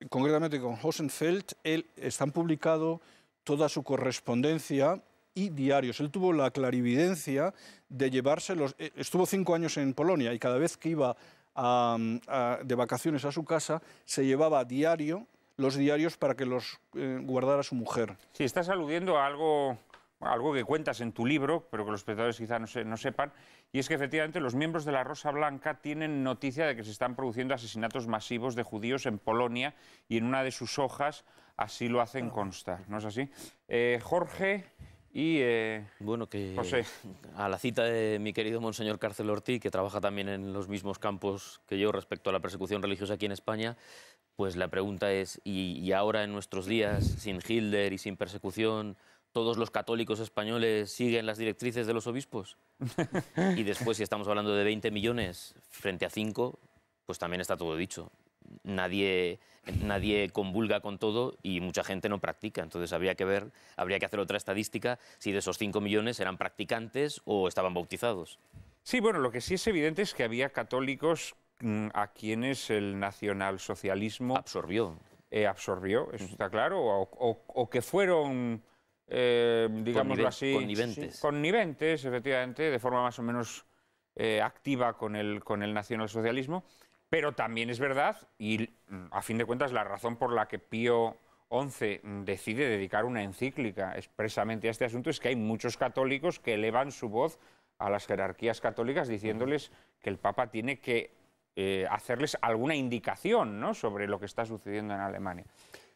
concretamente con Hosenfeld, él, están publicado toda su correspondencia y diarios. Él tuvo la clarividencia de llevarse los... Eh, estuvo cinco años en Polonia y cada vez que iba mm, de vacaciones a su casa se llevaba diario los diarios para que los eh, guardara su mujer. Sí, estás aludiendo a algo, algo que cuentas en tu libro, pero que los espectadores quizá no, sepan, y es que efectivamente los miembros de la Rosa Blanca tienen noticia de que se están produciendo asesinatos masivos de judíos en Polonia y en una de sus hojas así lo hacen constar, ¿no es así? Eh, Jorge y eh, bueno que José. a la cita de mi querido monseñor Cárcel Ortiz, que trabaja también en los mismos campos que yo respecto a la persecución religiosa aquí en España, pues la pregunta es, ¿y, ahora en nuestros días, sin Hitler y sin persecución, todos los católicos españoles siguen las directrices de los obispos? y después, si estamos hablando de 20 millones frente a 5, pues también está todo dicho. Nadie, nadie convulga con todo y mucha gente no practica. Entonces habría que ver, habría que hacer otra estadística si de esos 5 millones eran practicantes o estaban bautizados. Sí, bueno, lo que sí es evidente es que había católicos Mm, a quienes el nacionalsocialismo absorbió. Eh, absorbió, eso está claro, o, que fueron, eh, digámoslo así, conniventes. conniventes, efectivamente, de forma más o menos eh, activa con el, con el nacionalsocialismo. Pero también es verdad, y mm, a fin de cuentas la razón por la que Pío XI decide dedicar una encíclica expresamente a este asunto es que hay muchos católicos que elevan su voz a las jerarquías católicas diciéndoles que el Papa tiene que eh, hacerles alguna indicación sobre lo que está sucediendo en Alemania.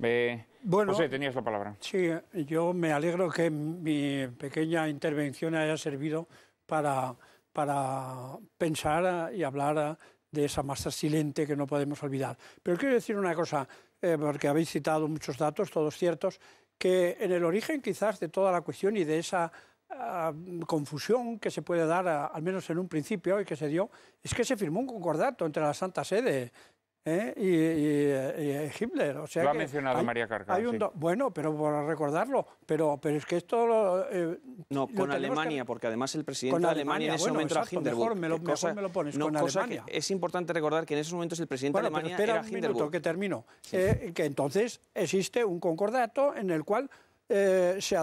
Eh, bueno, José, tenías la palabra. Sí, yo me alegro que mi pequeña intervención haya servido para, para pensar y hablar de esa masa silente que no podemos olvidar. Pero quiero decir una cosa, eh, porque habéis citado muchos datos, todos ciertos, que en el origen quizás de toda la cuestión y de esa Ah, confusión que se puede dar, ah, al menos en un principio, y que se dio, es que se firmó un concordato entre la Santa Sede ¿eh? Y, Hitler. O lo ha mencionado María hay Bueno, pero por recordarlo, pero, pero es que esto... Eh, no, con Alemania, porque además el presidente de Alemania, en ese momento era eh, me lo, pones, con Alemania. es importante recordar que en esos momentos el presidente de Alemania era que termino. que entonces existe un concordato en el cual eh, se,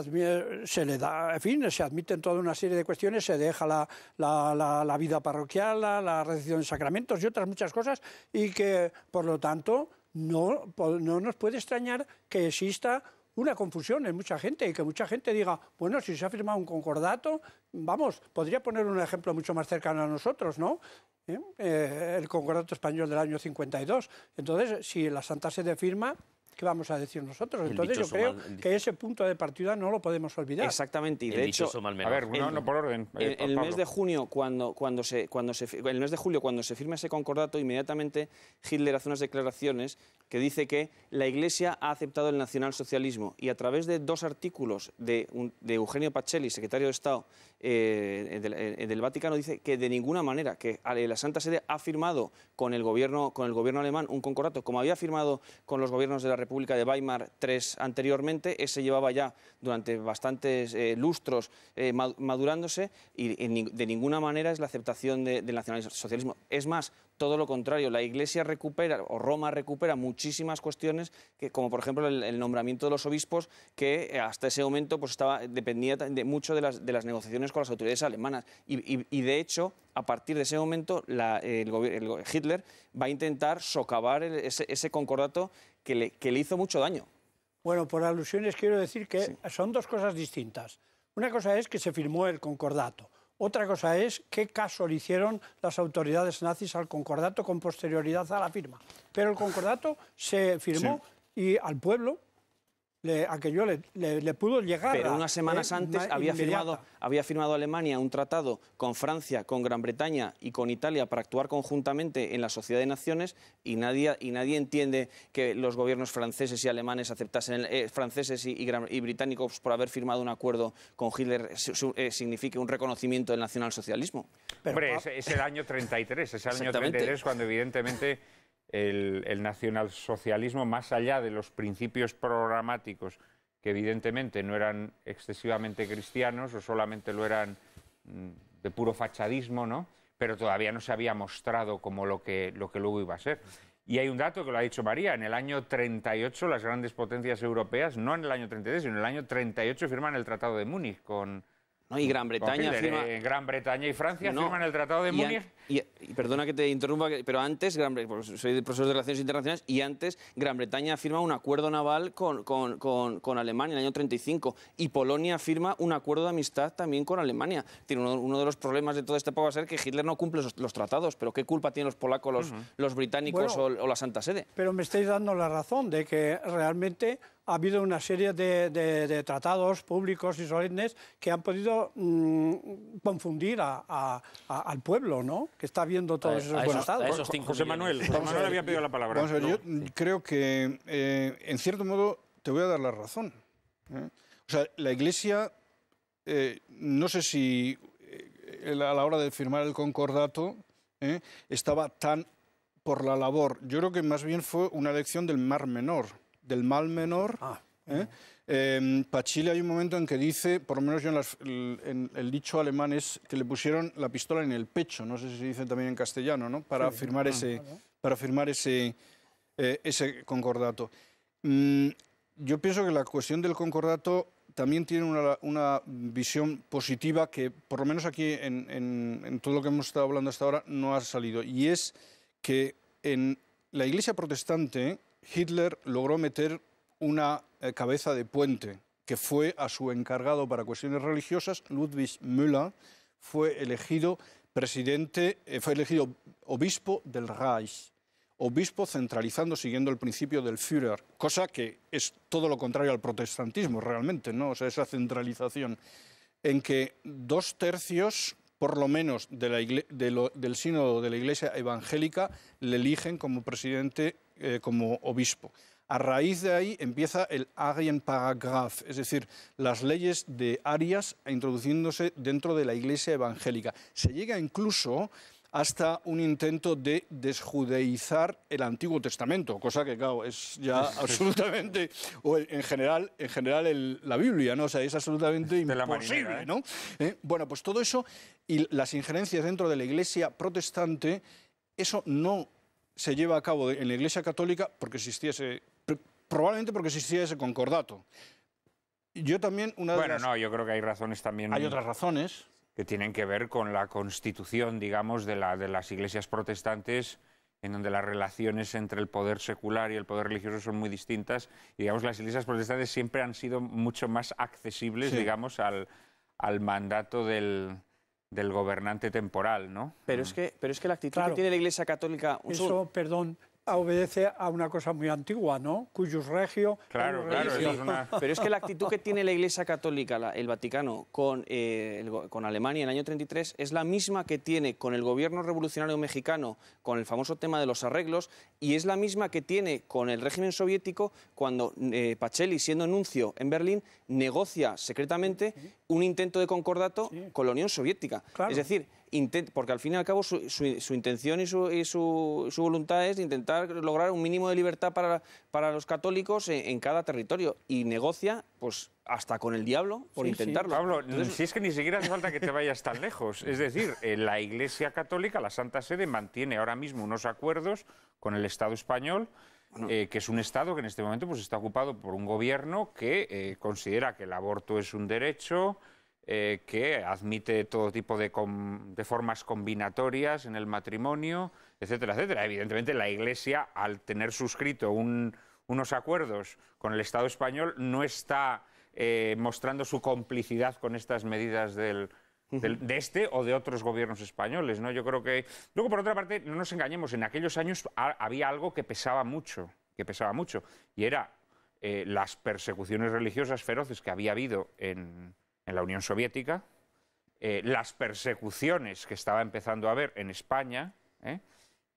se le da, en fin, se admiten toda una serie de cuestiones, se deja la, la, vida parroquial, la, recepción de sacramentos y otras muchas cosas, y que, por lo tanto, no, no nos puede extrañar que exista una confusión en mucha gente y que mucha gente diga, bueno, si se ha firmado un concordato, vamos, podría poner un ejemplo mucho más cercano a nosotros, ¿no? ¿Eh? Eh, el concordato español del año 52. Entonces, si la Santa Sede firma, ¿qué vamos a decir nosotros? Entonces yo creo que ese punto de partida no lo podemos olvidar. Exactamente, y de hecho... A ver, no, por orden. el, eh, mes de junio, cuando, cuando, se, cuando se, mes de julio, cuando se firma ese concordato, inmediatamente Hitler hace unas declaraciones que dice que la Iglesia ha aceptado el nacionalsocialismo y a través de dos artículos de, de Eugenio Pacelli, secretario de Estado, eh, del, Vaticano dice que de ninguna manera, que eh, la Santa Sede ha firmado con el gobierno, con el gobierno alemán un concordato, como había firmado con los gobiernos de la República de Weimar tres anteriormente, ese llevaba ya durante bastantes eh, lustros eh, madurándose y de ninguna manera es la aceptación de, del socialismo Es más, todo lo contrario, la Iglesia recupera o Roma recupera muchísimas cuestiones, que, como por ejemplo el, nombramiento de los obispos, que hasta ese momento pues, estaba, dependía de, mucho de las, negociaciones con las autoridades alemanas. y, de hecho, a partir de ese momento el, Hitler va a intentar socavar ese, concordato que le hizo mucho daño. Bueno, por alusiones quiero decir que son dos cosas distintas. Una cosa es que se firmó el concordato. Otra cosa es qué caso le hicieron las autoridades nazis al concordato con posterioridad a la firma. Pero el concordato se firmó y al pueblo a que yo le, pudo llegar. Pero unas semanas eh, antes había firmado, había firmado Alemania un tratado con Francia, con Gran Bretaña y con Italia para actuar conjuntamente en la Sociedad de Naciones y nadie, y nadie entiende que los gobiernos franceses y alemanes aceptasen, eh, franceses y, británicos por haber firmado un acuerdo con Hitler eh, signifique un reconocimiento del nacionalsocialismo. Pero, Hombre, es, es, el año 33, es el año 33 cuando evidentemente el, nacionalsocialismo, más allá de los principios programáticos que evidentemente no eran excesivamente cristianos o solamente lo eran mm, de puro fachadismo, ¿no? pero todavía no se había mostrado como lo que, lo que luego iba a ser. Y hay un dato que lo ha dicho María, en el año 38 las grandes potencias europeas, no en el año 33, sino en el año 38 firman el Tratado de Múnich con, ¿no? Y Gran Bretaña firma... Eh, Gran Bretaña y Francia no, firman el Tratado de Múnich. Y, perdona que te interrumpa, pero antes, Gran pues, soy profesor de Relaciones Internacionales, y antes Gran Bretaña firma un acuerdo naval con, Alemania en el año 35, y Polonia firma un acuerdo de amistad también con Alemania. uno, de los problemas de todo este va a ser que Hitler no cumple los, tratados, pero ¿qué culpa tienen los polacos, los, británicos o la Santa Sede? Pero me estáis dando la razón de que realmente ha habido una serie de, tratados públicos y solemnes que han podido mm, confundir al pueblo, ¿no? Que está viendo todos esos, esos, José Manuel, José Manuel había pedido la palabra. yo creo que, eh, en cierto modo, te voy a dar la razón. ¿eh? O sea, la Iglesia, eh, no sé si a la hora de firmar el concordato estaba tan por la labor. Yo creo que más bien fue una elección del mar menor del mal menor. Ah. ¿eh? Em, para Chile hay un momento en que dice, por lo menos yo en, el dicho alemán es que le pusieron la pistola en el pecho, no sé si se dice también en castellano, ¿no? Para firmar ah, ese, para firmar ese, eh, ese concordato. Mm, yo pienso que la cuestión del concordato también tiene una, visión positiva que, por lo menos aquí en todo lo que hemos estado hablando hasta ahora, no ha salido, y es que en la Iglesia protestante Hitler logró meter una eh, cabeza de puente que fue a su encargado para cuestiones religiosas, Ludwig Müller, fue elegido presidente, eh, fue elegido obispo del Reich, obispo centralizando, siguiendo el principio del Führer, cosa que es todo lo contrario al protestantismo realmente, ¿no? O sea, esa centralización en que dos tercios por lo menos del sínodo de la Iglesia Evangélica, le eligen como presidente, eh, como obispo. A raíz de ahí empieza el Paragraph, es decir, las leyes de Arias introduciéndose dentro de la Iglesia Evangélica. Se llega incluso hasta un intento de desjudeizar el Antiguo Testamento, cosa que, claro, es ya absolutamente, o en general, en general la Biblia, ¿no? O sea, es absolutamente imposible, ¿eh? ¿no? Eh, bueno, pues todo eso y las injerencias dentro de la Iglesia protestante, eso no se lleva a cabo en la Iglesia católica porque existiese, probablemente porque existía ese concordato. Yo también una de Bueno, no, yo creo que hay razones también. Hay otras razones que tienen que ver con la constitución, digamos, de, la, de las iglesias protestantes, en donde las relaciones entre el poder secular y el poder religioso son muy distintas. Y, digamos, las iglesias protestantes siempre han sido mucho más accesibles, digamos, al, mandato del, gobernante temporal, ¿no? Pero es que, pero es que la actitud que tiene la Iglesia Católica... Eso, perdón, obedece a una cosa muy antigua, ¿no? Cuyus regio. Claro, claro. Pero es que la actitud que tiene la Iglesia Católica, el Vaticano, con, eh, con Alemania en el año 33 es la misma que tiene con el gobierno revolucionario mexicano, con el famoso tema de los arreglos, y es la misma que tiene con el régimen soviético cuando eh, Pacelli, siendo nuncio en Berlín, negocia secretamente un intento de concordato con la Unión Soviética. Es decir, porque al fin y al cabo su, intención y, su, voluntad es intentar lograr un mínimo de libertad para, los católicos en, cada territorio y negocia pues hasta con el diablo por intentarlo. Pablo, si es que ni siquiera hace falta que te vayas tan lejos. Es decir, eh, la Iglesia Católica, la Santa Sede, mantiene ahora mismo unos acuerdos con el Estado español eh, que es un Estado que en este momento pues, está ocupado por un gobierno que eh, considera que el aborto es un derecho, eh, que admite todo tipo de, formas combinatorias en el matrimonio, etcétera, etcétera. Evidentemente la Iglesia, al tener suscrito unos acuerdos con el Estado español, no está mostrando su complicidad con estas medidas del, de, este o de otros gobiernos españoles. ¿no? Yo creo que. Luego, por otra parte, no nos engañemos, en aquellos años había algo que pesaba mucho, que pesaba mucho, y era eh, las persecuciones religiosas feroces que había habido en, la Unión Soviética, eh, las persecuciones que estaba empezando a haber en España. ¿eh?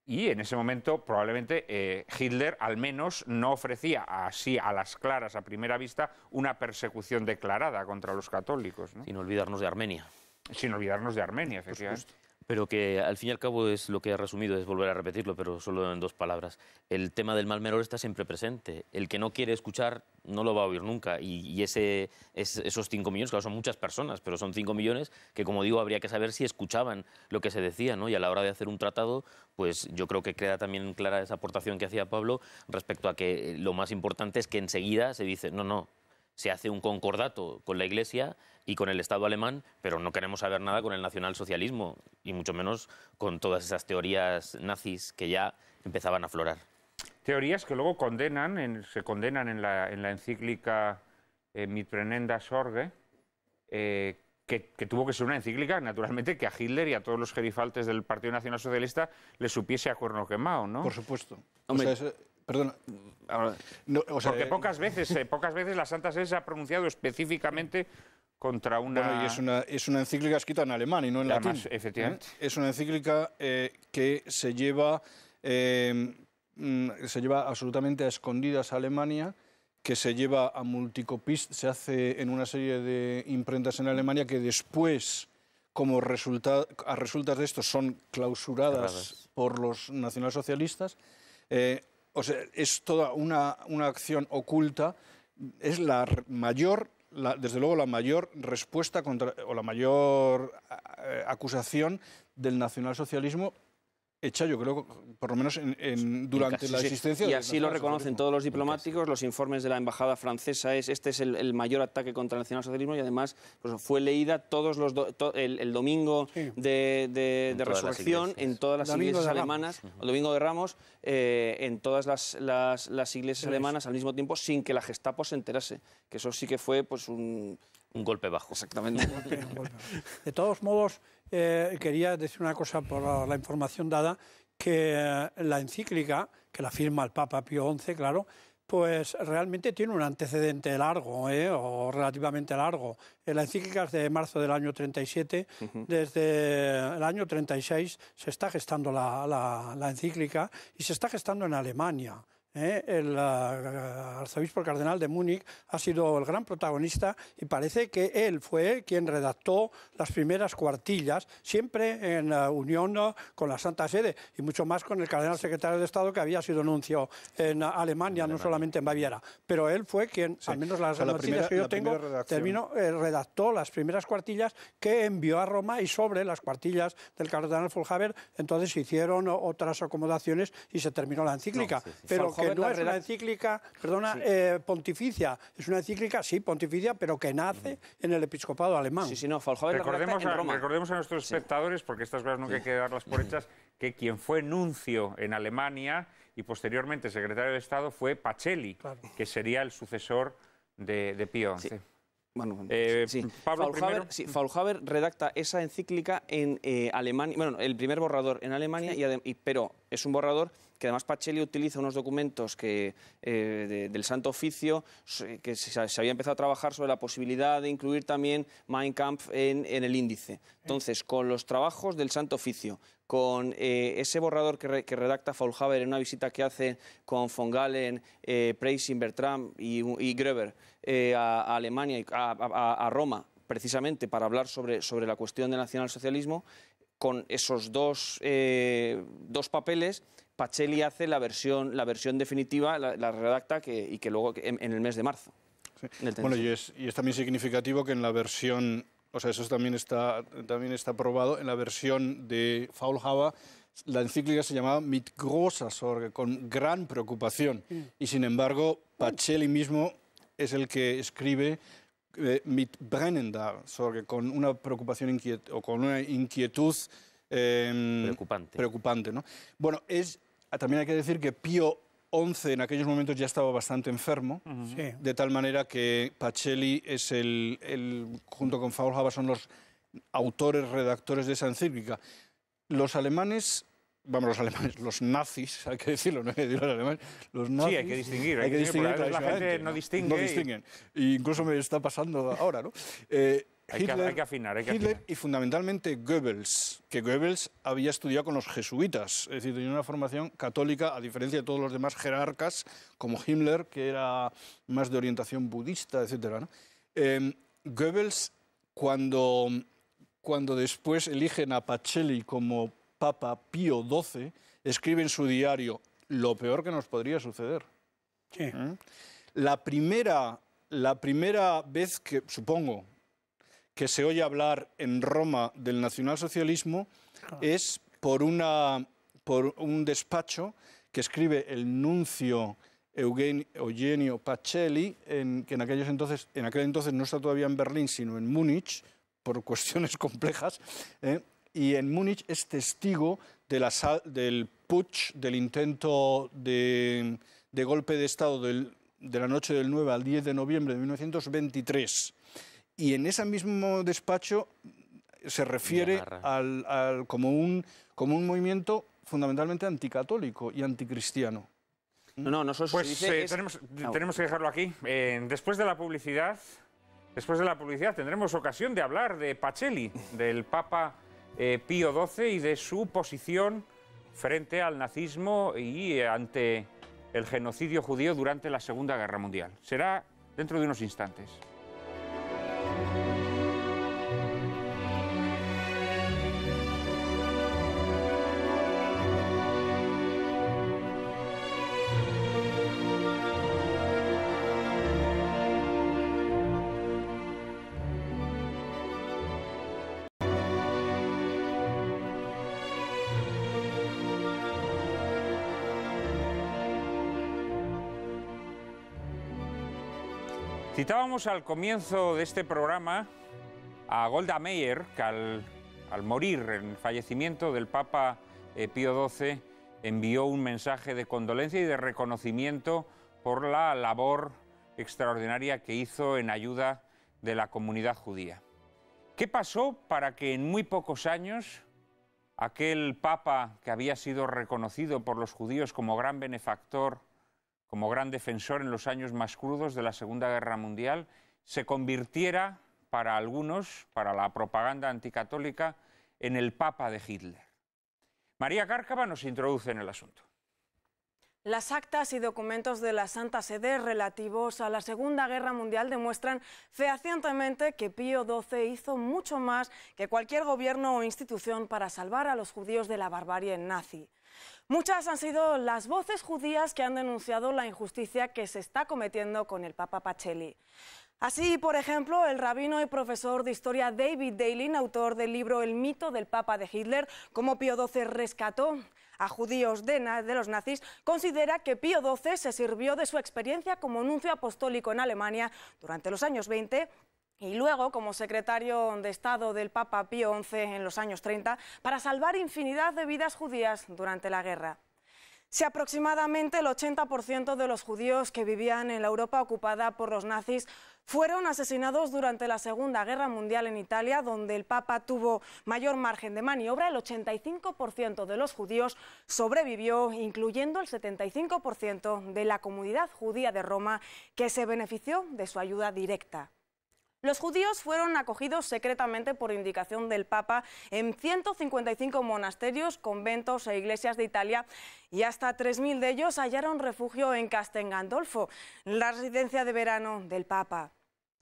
Y en ese momento probablemente Hitler al menos no ofrecía así a las claras a primera vista una persecución declarada contra los católicos. ¿no? Sin olvidarnos de Armenia. Sin olvidarnos de Armenia, efectivamente. pero que al fin y al cabo es lo que ha resumido, es volver a repetirlo, pero solo en dos palabras. El tema del mal menor está siempre presente. El que no quiere escuchar no lo va a oír nunca. Y, ese, esos 5 millones, claro, son muchas personas, pero son 5 millones que, como digo, habría que saber si escuchaban lo que se decía, ¿no? Y a la hora de hacer un tratado, pues yo creo que queda también clara esa aportación que hacía Pablo respecto a que lo más importante es que enseguida se dice, no, no, se hace un concordato con la Iglesia y con el Estado alemán, pero no queremos saber nada con el nacionalsocialismo y mucho menos con todas esas teorías nazis que ya empezaban a aflorar. Teorías que luego condenan, se condenan en la, en la encíclica eh, Mitprenenda Sorge, eh, que, tuvo que ser una encíclica, naturalmente, que a Hitler y a todos los gerifaltes del Partido Nacional Socialista le supiese a cuerno quemado, ¿no? Por supuesto. Porque eh, pocas veces, eh, pocas veces la Santa Sede se ha pronunciado específicamente contra una... y es una, es una encíclica escrita en alemán y no en latín. ¿eh? Es una encíclica eh, que se lleva, eh, mm, se lleva absolutamente a escondidas a Alemania, que se lleva a multicopist, se hace en una serie de imprentas en Alemania que después, como resulta, a resultas de esto, son clausuradas por los nacionalsocialistas. o sea, es toda una, una acción oculta es la mayor desde luego, la mayor respuesta contra, o la mayor eh, acusación del nacionalsocialismo hecha, yo creo, por lo menos durante la existencia. Y así lo reconocen todos los diplomáticos, los informes de la embajada francesa es este es el, mayor ataque contra el nacionalsocialismo y además pues, fue leída todos los el, domingo de, de, resurrección en todas las iglesias alemanas, el domingo de Ramos, eh, en todas las, iglesias alemanas al mismo tiempo sin que la Gestapo se enterase, que eso sí que fue pues un un golpe bajo. Exactamente. De todos modos, eh, quería decir una cosa por la información dada, que eh, la encíclica, que la firma el Papa Pío XI, claro, pues realmente tiene un antecedente largo, eh, o relativamente largo. La encíclica es de marzo del año 37, desde el año 36 se está gestando la, la, encíclica y se está gestando en Alemania. ¿eh? el ah, arzobispo cardenal de Múnich ha sido el gran protagonista y parece que él fue quien redactó las primeras cuartillas, siempre en ah, unión con la Santa Sede y mucho más con el cardenal secretario de Estado que había sido nuncio en Alemania, no solamente en Baviera. Pero él fue quien, al menos las que yo tengo, eh, redactó las primeras cuartillas que envió a Roma y sobre las cuartillas del cardenal Fulhaber entonces se hicieron otras acomodaciones y se terminó la encíclica. Pero no es una encíclica, perdona, eh, pontificia, es una encíclica, sí, pontificia, pero que nace mm. en el episcopado alemán. Sí, sí, no, recordemos, a, Roma. recordemos a nuestros espectadores, porque estas cosas nunca hay que darlas por hechas, que quien fue nuncio en Alemania y posteriormente secretario de Estado fue Pacelli, que sería el sucesor de, Pío XI. Bueno, eh, Pablo Faulhaber, sí, Faulhaber redacta esa encíclica en eh, Alemania, bueno, el primer borrador en Alemania, y, y, pero es un borrador que además Pacelli utiliza unos documentos que, eh, del Santo Oficio que se, había empezado a trabajar sobre la posibilidad de incluir también Mein Kampf en, el índice. Entonces, con los trabajos del Santo Oficio, con eh, ese borrador que, redacta Faulhaber en una visita que hace con von Galen, eh, Bertram y, Greber eh, a, Alemania, a, a, Roma, precisamente para hablar sobre, sobre la cuestión del nacionalsocialismo, con esos eh, dos, papeles, Pacelli hace la versión, la versión definitiva, la, redacta y que luego en, el mes de marzo. Bueno, y es, también significativo que en la versión, o sea, eso también está, también está probado, en la versión de Faulhaber, la encíclica se llamaba Mit großer Sorge, con gran preocupación. Mm. Y sin embargo, Pacelli mismo es el que escribe eh, mit mitbrennen con una preocupación o con una inquietud em, preocupante. preocupante ¿no? Bueno, es, ah, también hay que decir que Pío XI en aquellos momentos ya estaba bastante enfermo, de tal manera que Pacelli es el, el junto con Faulhaber, son los autores, redactores de esa encíclica. Los alemanes vamos los alemanes, los nazis, (laughs) hay que decirlo, no hay que decir los alemanes, nazis. Sí, hay que distinguir, hay, que, distinguir. la gente no distingue. No, distinguen. E incluso me está pasando ahora, ¿no? Eh, hay, que, afinar, Hitler y fundamentalmente Goebbels, que Goebbels había estudiado con los jesuitas, es decir, tenía una formación católica, a diferencia de todos los demás jerarcas, como Himmler, que era más de orientación budista, etc. Em, Goebbels, cuando, cuando después eligen a Pacelli como Papa Pío XII escribe en su diario lo peor que nos podría suceder. ¿Mm? La, primera, la primera vez que, supongo, que se oye hablar en Roma del nacionalsocialismo ah. es por, una, por un despacho que escribe el nuncio Eugenio, Pacelli, en, que en, aquellos entonces, en aquel entonces no está todavía en Berlín, sino en Múnich, por cuestiones (laughs) complejas, ¿eh? y en Múnich es testigo de la, del putsch, del intento de, golpe de Estado de la noche del 9 al 10 de noviembre de 1923. Y en ese mismo despacho se refiere al, como, un, como un movimiento fundamentalmente anticatólico y anticristiano. No, no, nosotros pues, dice eh, tenemos, tenemos, que dejarlo aquí. Eh, después de la publicidad, después de la publicidad tendremos ocasión de hablar de Pacelli, del Papa eh, Pío XII y de su posición frente al nazismo y eh, ante el genocidio judío durante la Segunda Guerra Mundial. Será dentro de unos instantes. Vamos al comienzo de este programa a Golda Meir, que al, morir en fallecimiento del Papa eh, Pío XII envió un mensaje de condolencia y de reconocimiento por la labor extraordinaria que hizo en ayuda de la comunidad judía. ¿Qué pasó para que en muy pocos años aquel Papa que había sido reconocido por los judíos como gran benefactor como gran defensor en los años más crudos de la Segunda Guerra Mundial, se convirtiera para algunos, para la propaganda anticatólica, en el Papa de Hitler. María Cárcava nos introduce en el asunto. Las actas y documentos de la Santa Sede relativos a la Segunda Guerra Mundial demuestran fehacientemente que Pío XII hizo mucho más que cualquier gobierno o institución para salvar a los judíos de la barbarie nazi. Muchas han sido las voces judías que han denunciado la injusticia que se está cometiendo con el Papa Pacelli. Así, por ejemplo, el rabino y profesor de historia David Dalin, autor del libro El mito del Papa de Hitler, cómo Pío XII rescató a judíos de, de, los nazis, considera que Pío XII se sirvió de su experiencia como nuncio apostólico en Alemania durante los años 20 y luego como secretario de Estado del Papa Pío XI en los años 30 para salvar infinidad de vidas judías durante la guerra. Si aproximadamente el 80% de los judíos que vivían en la Europa ocupada por los nazis fueron asesinados durante la Segunda Guerra Mundial en Italia, donde el Papa tuvo mayor margen de maniobra, el 85% de los judíos sobrevivió, incluyendo el 75% de la comunidad judía de Roma, que se benefició de su ayuda directa. Los judíos fueron acogidos secretamente por indicación del Papa en 155 monasterios, conventos e iglesias de Italia y hasta 3.000 de ellos hallaron refugio en Castel Gandolfo, la residencia de verano del Papa.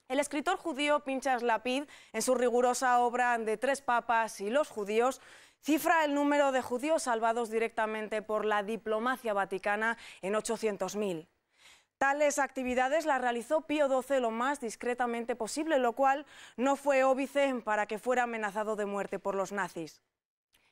El escritor judío Pinchas Lapid, en su rigurosa obra de Tres Papas y los judíos, cifra el número de judíos salvados directamente por la diplomacia vaticana en 800.000. Tales actividades las realizó Pío XII lo más discretamente posible, lo cual no fue óbice para que fuera amenazado de muerte por los nazis.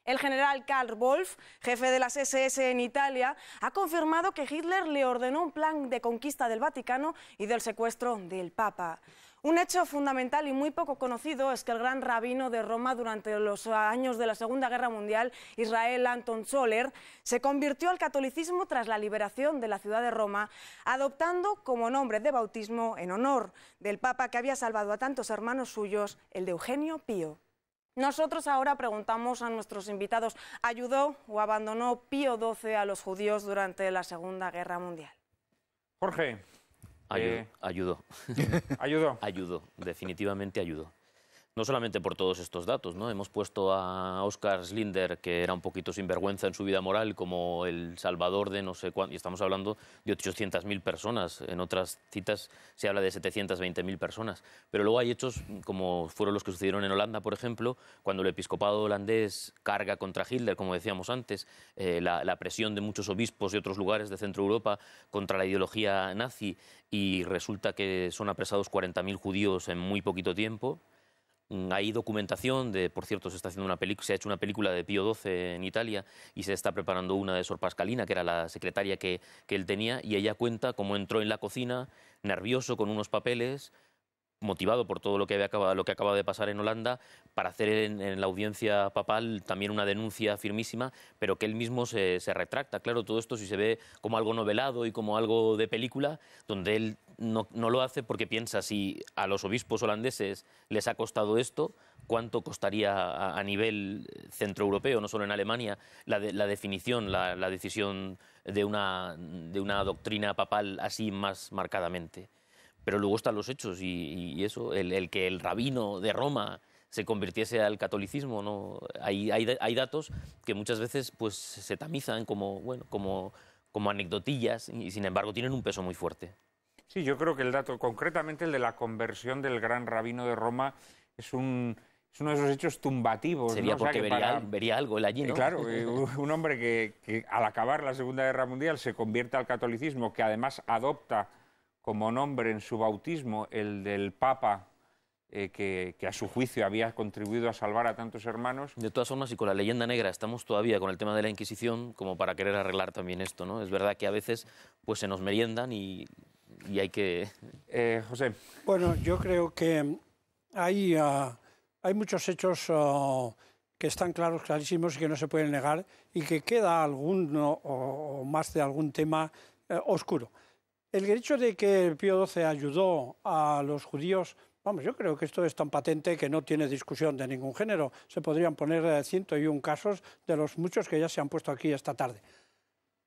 El general Karl Wolf, jefe de las SS en Italia, ha confirmado que Hitler le ordenó un plan de conquista del Vaticano y del secuestro del Papa. Un hecho fundamental y muy poco conocido es que el gran rabino de Roma durante los años de la Segunda Guerra Mundial, Israel Anton Scholler, se convirtió al catolicismo tras la liberación de la ciudad de Roma, adoptando como nombre de bautismo en honor del Papa que había salvado a tantos hermanos suyos, el de Eugenio Pío. Nosotros ahora preguntamos a nuestros invitados, ¿ayudó o abandonó Pío XII a los judíos durante la Segunda Guerra Mundial? Jorge, eh. (laughs) Ayudo. Ayudo. ayudó. definitivamente ayudo. No solamente por todos estos datos, ¿no? Hemos puesto a Oscar Slinder, que era un poquito sinvergüenza en su vida moral, como el salvador de no sé cuánto, y estamos hablando de 800.000 personas. En otras citas se habla de 720.000 personas. Pero luego hay hechos, como fueron los que sucedieron en Holanda, por ejemplo, cuando el episcopado holandés carga contra Hitler, como decíamos antes, eh, la, la presión de muchos obispos y otros lugares de Centro Europa contra la ideología nazi, y resulta que son apresados 40.000 judíos en muy poquito tiempo. Mm, hay documentación de, por cierto, se está haciendo una película, se ha hecho una película de Pío XII en Italia y se está preparando una de Sor Pascalina, que era la secretaria que, que él tenía, y ella cuenta cómo entró en la cocina nervioso con unos papeles motivado por todo lo que, había lo que acaba de pasar en Holanda, para hacer en, la audiencia papal también una denuncia firmísima, pero que él mismo se, retracta. Claro, todo esto si se ve como algo novelado y como algo de película, donde él no, lo hace porque piensa si a los obispos holandeses les ha costado esto, cuánto costaría a, nivel centroeuropeo, no solo en Alemania, la, definición, la, la decisión de una, de una doctrina papal así más marcadamente pero luego están los hechos y, eso, el, que el rabino de Roma se convirtiese al catolicismo, ¿no? Hay, hay, datos que muchas veces pues, se tamizan como, bueno, como, como anecdotillas y sin embargo tienen un peso muy fuerte. Sí, yo creo que el dato, concretamente el de la conversión del gran rabino de Roma, es un, uno de esos hechos tumbativos. Sería porque vería, algo el allí, Claro, (laughs) eh, un hombre que, al acabar la Segunda Guerra Mundial se convierte al catolicismo, que además adopta como nombre en su bautismo el del Papa eh, que, a su juicio había contribuido a salvar a tantos hermanos. De todas formas, y con la leyenda negra estamos todavía con el tema de la Inquisición como para querer arreglar también esto, ¿no? Es verdad que a veces pues, se nos meriendan y, hay que... (laughs) Eh, José. Bueno, yo creo que hay, ah, hay muchos hechos ah, que están claros, clarísimos y que no se pueden negar y que queda alguno o, más de algún tema eh, oscuro. El hecho de que Pío XII ayudó a los judíos, vamos, yo creo que esto es tan patente que no tiene discusión de ningún género. Se podrían poner 101 eh, casos de los muchos que ya se han puesto aquí esta tarde.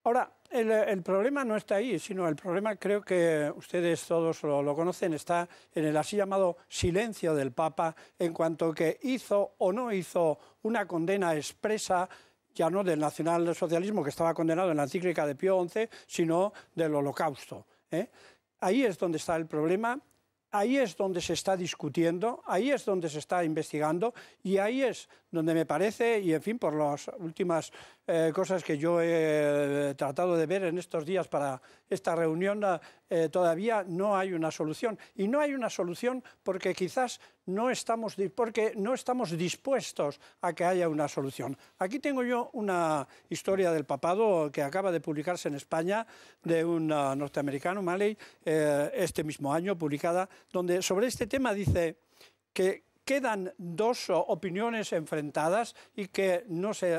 Ahora, el, problema no está ahí, sino el problema creo que ustedes todos lo, conocen, está en el así llamado silencio del Papa en cuanto que hizo o no hizo una condena expresa ya no del nacionalsocialismo que estaba condenado en la encíclica de Pío XI, sino del holocausto. ¿eh? Ahí es donde está el problema, ahí es donde se está discutiendo, ahí es donde se está investigando y ahí es donde me parece, y en fin, por las últimas eh, cosas que yo he eh, tratado de ver en estos días para esta reunión, eh, todavía no hay una solución. Y no hay una solución porque quizás no estamos, porque no estamos dispuestos a que haya una solución. Aquí tengo yo una historia del papado que acaba de publicarse en España de un ah, norteamericano, Maley, este mismo año, publicada, donde sobre este tema dice que quedan dos opiniones enfrentadas y que no se,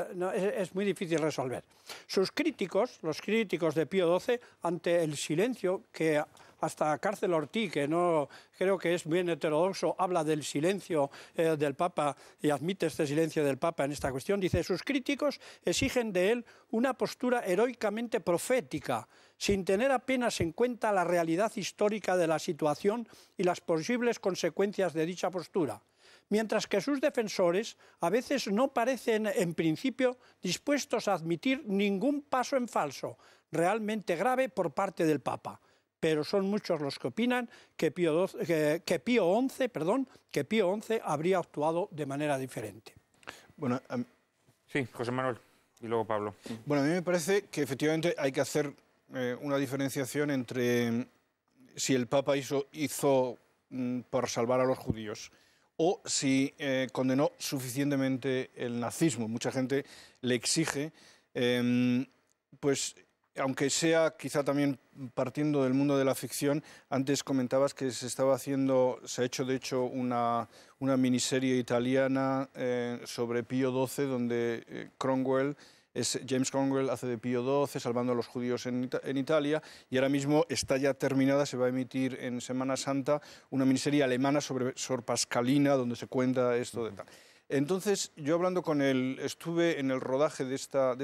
es, muy difícil resolver. Sus críticos, los críticos de Pío XII, ante el silencio que hasta Cárcel Ortiz, que no creo que es bien heterodoxo, habla del silencio eh, del Papa y admite este silencio del Papa en esta cuestión. Dice, sus críticos exigen de él una postura heroicamente profética, sin tener apenas en cuenta la realidad histórica de la situación y las posibles consecuencias de dicha postura mientras que sus defensores a veces no parecen en principio dispuestos a admitir ningún paso en falso realmente grave por parte del Papa. Pero son muchos los que opinan que Pío, XI, perdón, que habría actuado de manera diferente. Bueno, sí, José Manuel y luego Pablo. Bueno, a mí me parece que efectivamente hay que hacer eh, una diferenciación entre mm, si el Papa hizo, mm, por salvar a los judíos o si eh, condenó suficientemente el nazismo. Mucha gente le exige, em, pues aunque sea quizá también partiendo del mundo de la ficción, antes comentabas que se estaba haciendo, se ha hecho de hecho una, miniserie italiana eh, sobre Pío XII, donde eh, Cromwell James Conwell hace de Pío XII, salvando a los judíos en, Italia, y ahora mismo está ya terminada, se va a emitir en Semana Santa una miniserie alemana sobre Sor Pascalina, donde se cuenta esto de tal. Entonces, yo hablando con él, estuve en el rodaje de esta,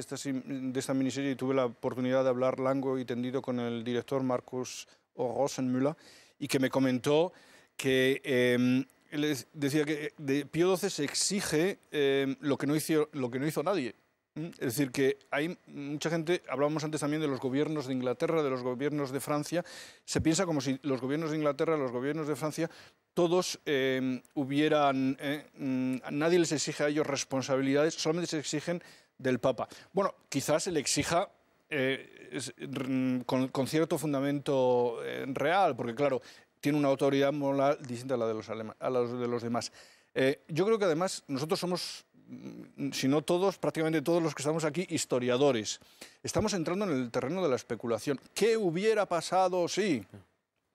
miniserie y tuve la oportunidad de hablar largo y tendido con el director Marcus Rosenmüller, y que me comentó que... Em, él decía que eh, de Pío XII se exige em, lo que no hizo nadie, es decir, que hay mucha gente, hablábamos antes también de los gobiernos de Inglaterra, de los gobiernos de Francia, se piensa como si los gobiernos de Inglaterra, los gobiernos de Francia, todos em, hubieran, eh, mm, nadie les exige a ellos responsabilidades, solamente se exigen del Papa. Bueno, quizás se le exija eh, mm, con, cierto fundamento eh, real, porque claro, tiene una autoridad moral distinta a la de los, a la de los demás. yo creo que además nosotros somos Mm, si no todos, prácticamente todos los que estamos aquí, historiadores. Estamos entrando en el terreno de la especulación. ¿Qué hubiera pasado si?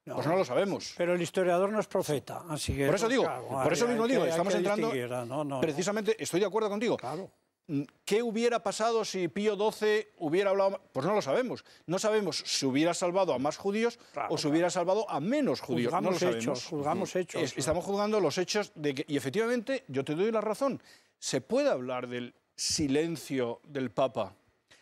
pues no lo sabemos. Pero el historiador no es profeta, así que... Por eso pues, digo, por eso mismo digo, estamos entrando... precisamente, estoy de acuerdo contigo. Mm, ¿Qué hubiera pasado si Pío XII hubiera hablado? Pues no lo sabemos. No sabemos si hubiera salvado a más judíos o si hubiera salvado a menos judíos. Juzgamos no lo hechos, Juzgamos hechos. Estamos juzgando los hechos de que, y efectivamente, yo te doy la razón se puede hablar del silencio del Papa.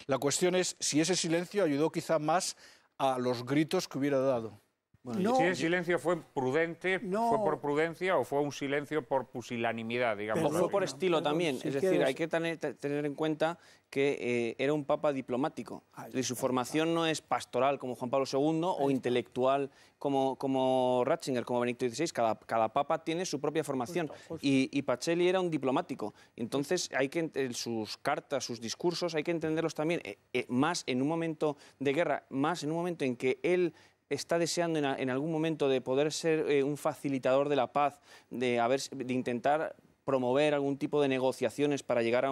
La cuestión es si ese silencio ayudó quizá más a los gritos que hubiera dado. Bueno, si el silencio fue prudente, fue por prudencia o fue un silencio por pusilanimidad, digamos. O fue por estilo también, es decir, hay que tener, en cuenta que eh, era un papa diplomático. Ah, y su formación no es pastoral como Juan Pablo II o intelectual como, como Ratzinger, como Benedicto XVI. Cada, cada papa tiene su propia formación Y, Pacelli era un diplomático. Entonces, hay que sus cartas, sus discursos, hay que entenderlos también eh, eh, más en un momento de guerra, más en un momento en que él está deseando en, algún momento de poder ser eh, un facilitador de la paz, de, de intentar promover algún tipo de negociaciones para llegar a,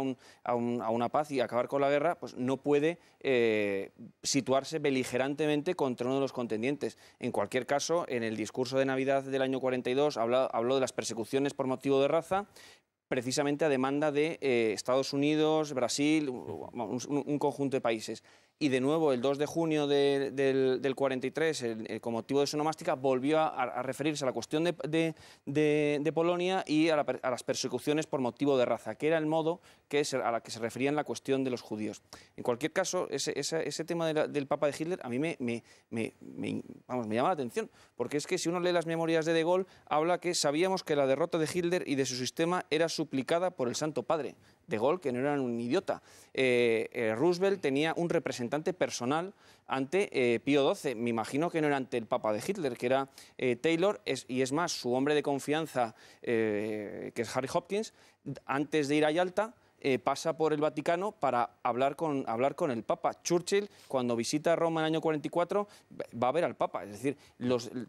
una paz y acabar con la guerra, pues no puede eh, situarse beligerantemente contra uno de los contendientes. En cualquier caso, en el discurso de Navidad del año 42 habló, de las persecuciones por motivo de raza, precisamente a demanda de eh, Estados Unidos, Brasil, un conjunto de países y de nuevo el 2 de junio del, 43, eh, con motivo de su nomástica, volvió a, referirse a la cuestión de, Polonia y a, las persecuciones por motivo de raza, que era el modo a la que se refería en la cuestión de los judíos. En cualquier caso, ese, tema del Papa de Hitler a mí me llama la atención, porque es que si uno lee las memorias de De Gaulle, habla que sabíamos que la derrota de Hitler y de su sistema era suplicada por el Santo Padre de gol, que no era un idiota. Eh, eh, Roosevelt tenía un representante personal ante eh, Pío XII, me imagino que no era ante el Papa de Hitler, que era Taylor, y es más, su hombre de confianza, que es Harry Hopkins, antes de ir a Yalta, eh, pasa por el Vaticano para hablar con, hablar con el Papa. Churchill, cuando visita Roma en el año 44, va a ver al Papa. Es decir,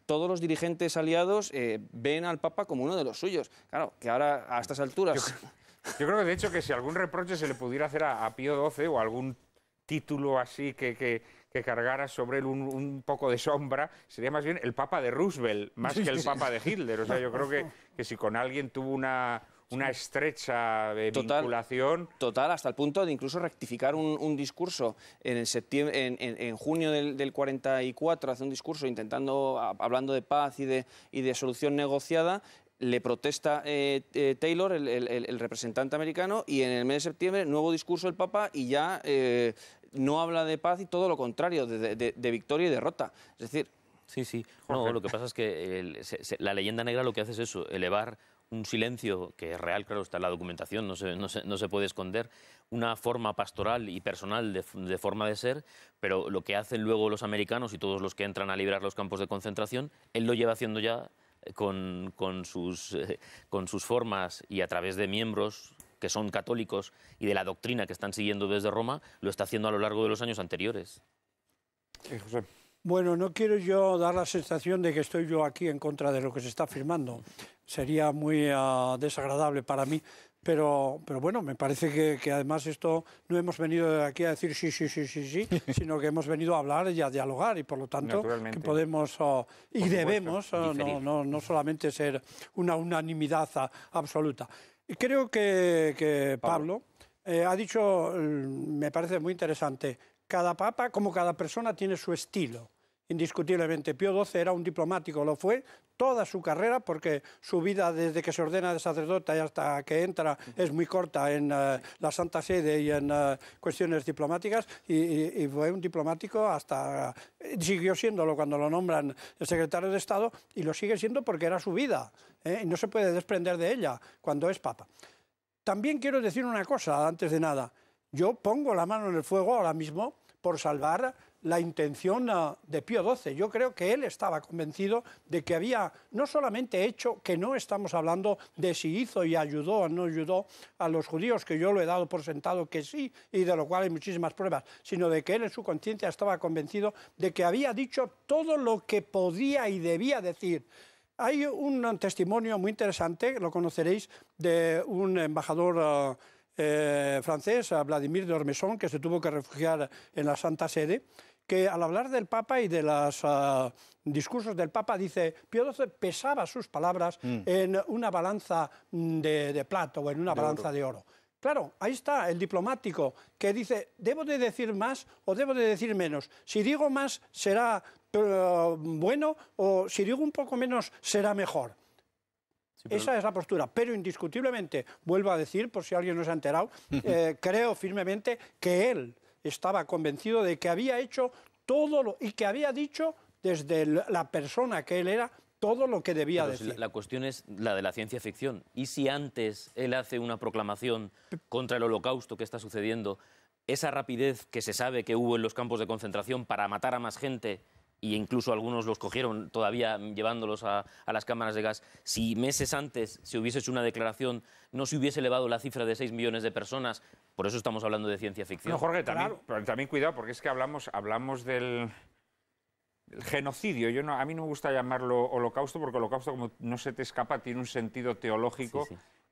todos los dirigentes aliados eh, ven al Papa como uno de los suyos. Claro, que ahora a estas alturas... Yo, creo que, de hecho, que si algún reproche se le pudiera hacer a, Pío XII o algún título así que, que, cargara sobre él un, poco de sombra, sería más bien el Papa de Roosevelt, más que el Papa de Hitler. O sea, yo creo que, que si con alguien tuvo una, una estrecha de total, vinculación. Total, hasta el punto de incluso rectificar un, discurso en, en, junio del, 44, hace un discurso intentando, hablando de paz y de, y de solución negociada, le protesta eh, eh, Taylor, el, representante americano, y en el mes de septiembre, nuevo discurso del Papa y ya eh, no habla de paz y todo lo contrario, de, victoria y derrota. Es decir... Sí, sí. No, lo que pasa es que la leyenda negra lo que hace es eso, elevar un silencio que es real, claro, está en la documentación, no se, no se, no se puede esconder, una forma pastoral y personal de, forma de ser, pero lo que hacen luego los americanos y todos los que entran a librar los campos de concentración, él lo lleva haciendo ya eh, con, sus, eh, con sus formas y a través de miembros que son católicos y de la doctrina que están siguiendo desde Roma, lo está haciendo a lo largo de los años anteriores. Sí, José. Bueno, no quiero yo dar la sensación de que estoy yo aquí en contra de lo que se está firmando. Sería muy ah, desagradable para mí, pero, pero bueno, me parece que, además esto no hemos venido aquí a decir sí, sí, sí, sí, sí, (laughs) sino que hemos venido a hablar y a dialogar y por lo tanto que podemos ah, y debemos ah, no, solamente ser una unanimidad absoluta. Y creo que, Pablo, eh, ha dicho, mm, me parece muy interesante, cada papa, como cada persona, tiene su estilo indiscutiblemente. Pío XII era un diplomático, lo fue toda su carrera, porque su vida desde que se ordena de sacerdote hasta que entra es muy corta en eh, la Santa Sede y en eh, cuestiones diplomáticas, y, fue un diplomático hasta... Eh, siguió siéndolo cuando lo nombran el secretario de Estado, y lo sigue siendo porque era su vida, y no se puede desprender de ella cuando es papa. También quiero decir una cosa, antes de nada, yo pongo la mano en el fuego ahora mismo por salvar la intención ah, de Pío XII. Yo creo que él estaba convencido de que había no solamente hecho, que no estamos hablando de si hizo y ayudó o no ayudó a los judíos, que yo lo he dado por sentado que sí, y de lo cual hay muchísimas pruebas, sino de que él en su conciencia estaba convencido de que había dicho todo lo que podía y debía decir. Hay un testimonio muy interesante, lo conoceréis, de un embajador... Ah, eh, francés, Vladimir de Ormesón, que se tuvo que refugiar en la Santa Sede, que al hablar del Papa y de los ah, discursos del Papa, dice, Pío XII pesaba sus palabras mm. en una balanza mm, de, plato o en una balanza de oro. Claro, ahí está el diplomático que dice, ¿debo de decir más o debo de decir menos? Si digo más será bueno o si digo un poco menos será mejor. Esa es la postura, pero indiscutiblemente, vuelvo a decir, por si alguien no se ha enterado, (laughs) eh, creo firmemente que él estaba convencido de que había hecho todo lo y que había dicho desde la persona que él era todo lo que debía decir. La, cuestión es la de la ciencia ficción. ¿Y si antes él hace una proclamación contra el holocausto que está sucediendo, esa rapidez que se sabe que hubo en los campos de concentración para matar a más gente y incluso algunos los cogieron todavía llevándolos a, las cámaras de gas, si meses antes se hubiese hecho una declaración, no se hubiese elevado la cifra de 6 millones de personas, por eso estamos hablando de ciencia ficción. No, Jorge, también, cuidado, porque es que hablamos, hablamos del, genocidio, yo no, a mí no me gusta llamarlo holocausto porque holocausto como no se te escapa tiene un sentido teológico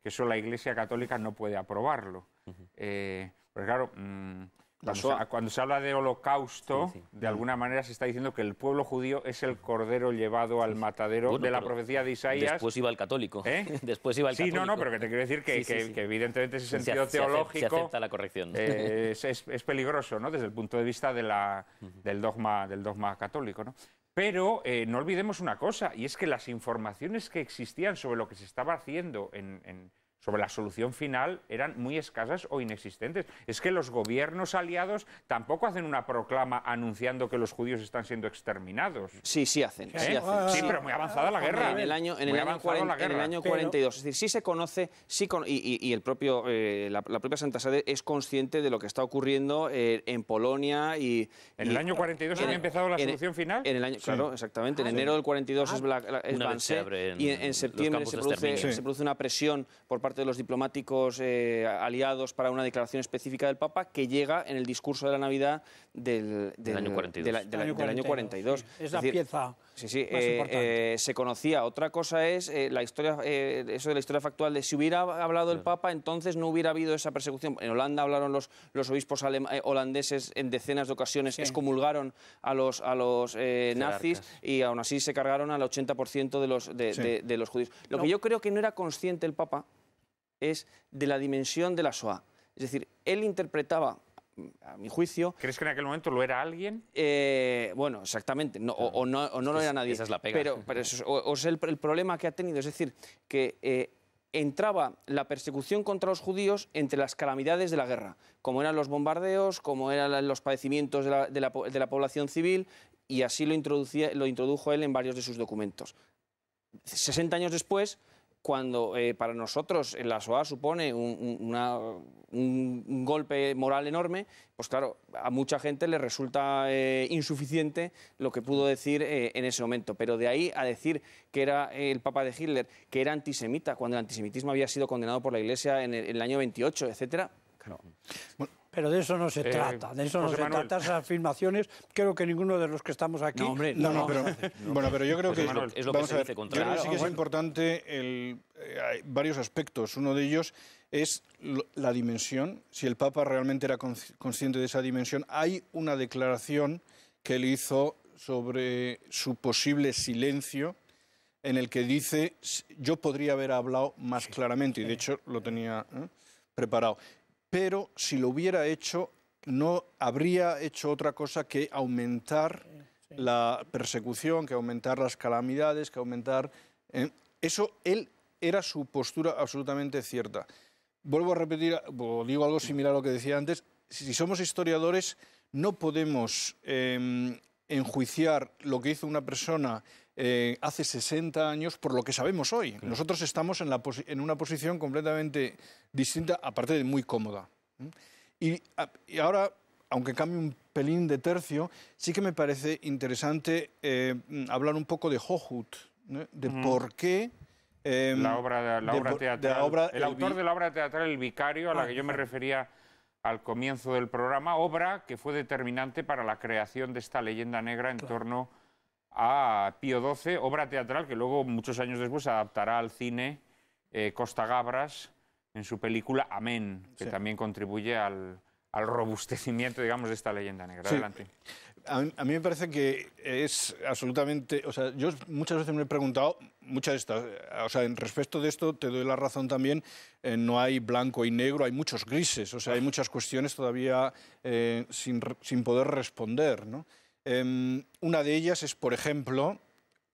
que solo la Iglesia Católica no puede aprobarlo. Eh, pero claro, mm, cuando, se, habla de holocausto, de alguna mm. manera se está diciendo que el pueblo judío es el cordero llevado al matadero de la profecía de Isaías. Después iba el católico. ¿Eh? (laughs) Después iba sí, católico. no, no, pero que te quiero decir que, evidentemente ese sentido teológico. la corrección. Eh, es, peligroso, ¿no? Desde el punto de vista del, dogma, del dogma católico, Pero eh, no olvidemos una cosa, y es que las informaciones que existían sobre lo que se estaba haciendo en sobre la solución final eran muy escasas o inexistentes. Es que los gobiernos aliados tampoco hacen una proclama anunciando que los judíos están siendo exterminados. Sí, sí hacen. Ah. Sí, pero muy avanzada la guerra. En el ¿eh? año, en el año, 42. Es decir, sí se conoce, sí y, el propio, eh, la, propia Santa Sade es consciente de lo que está ocurriendo eh, en Polonia y... ¿En el año 42 había empezado la solución final? En el año, claro, exactamente. en ah, enero del 42 es, ah. Black, y en, septiembre se produce, una presión por parte de los diplomáticos eh, aliados para una declaración específica del Papa que llega en el discurso de la Navidad del, año 42. año 42. es la pieza eh, eh, se conocía. Otra cosa es la historia, eso de la historia factual de si hubiera hablado el Papa, entonces no hubiera habido esa persecución. En Holanda hablaron los, obispos holandeses en decenas de ocasiones, excomulgaron a los, a los nazis y aún así se cargaron al 80% de los, de, los judíos. Lo que yo creo que no era consciente el Papa es de la dimensión de la SOA. Es decir, él interpretaba a mi juicio. ¿Crees que en aquel momento lo era alguien? Eh, bueno, exactamente, no, o, no, lo era nadie. Esa es la pega. Pero, es, o, el, problema que ha tenido, es decir, que eh, entraba la persecución contra los judíos entre las calamidades de la guerra, como eran los bombardeos, como eran los padecimientos de la, población civil, y así lo, introducía, lo introdujo él en varios de sus documentos. 60 años después, cuando eh, para nosotros eh, la SOA supone un, golpe moral enorme, pues claro, a mucha gente le resulta eh, insuficiente lo que pudo decir en ese momento. Pero de ahí a decir que era el Papa de Hitler, que era antisemita, cuando el antisemitismo había sido condenado por la Iglesia en el, año 28, etc. Claro. Pero de eso no se trata, de eso no se trata. Esas afirmaciones, creo que ninguno de los que estamos aquí. No, hombre, (laughs) no, bueno, pero yo creo que. es lo que se contra. sí que es ah, importante eh, varios aspectos. Uno de ellos es la dimensión. Si el Papa realmente era consciente de esa dimensión, hay una declaración que él hizo sobre su posible silencio en el que dice yo podría haber hablado más claramente y de hecho lo tenía ¿eh? preparado pero si lo hubiera hecho, no habría hecho otra cosa que aumentar la persecución, que aumentar las calamidades, que aumentar... Eh, eso él era su postura absolutamente cierta. Vuelvo a repetir, digo algo similar a lo que decía antes, si somos historiadores no podemos em, enjuiciar lo que hizo una persona eh, hace 60 años por lo que sabemos hoy. Nosotros estamos en, una posición completamente distinta, aparte de muy cómoda. Y, ahora, aunque cambie un pelín de tercio, sí que me parece interesante eh, hablar un poco de Hohut, de por qué... Em, la obra, teatral, el, autor de la obra teatral El Vicario, a la ah, que yo me refería al comienzo del programa, obra que fue determinante para la creación de esta leyenda negra en torno a Pío XII, obra teatral que luego, muchos años después, adaptará al cine eh, Costa Gabras en su película Amén, que también contribuye al, al, robustecimiento, digamos, de esta leyenda negra. Adelante. A, mí me parece que es absolutamente... O sea, yo muchas veces me he preguntado, muchas de estas, o sea, en respecto de esto te doy la razón también, eh, no hay blanco y negro, hay muchos grises, o sea, hay muchas cuestiones todavía eh, sin, sin poder responder, ¿no? Em, una de ellas es, por ejemplo,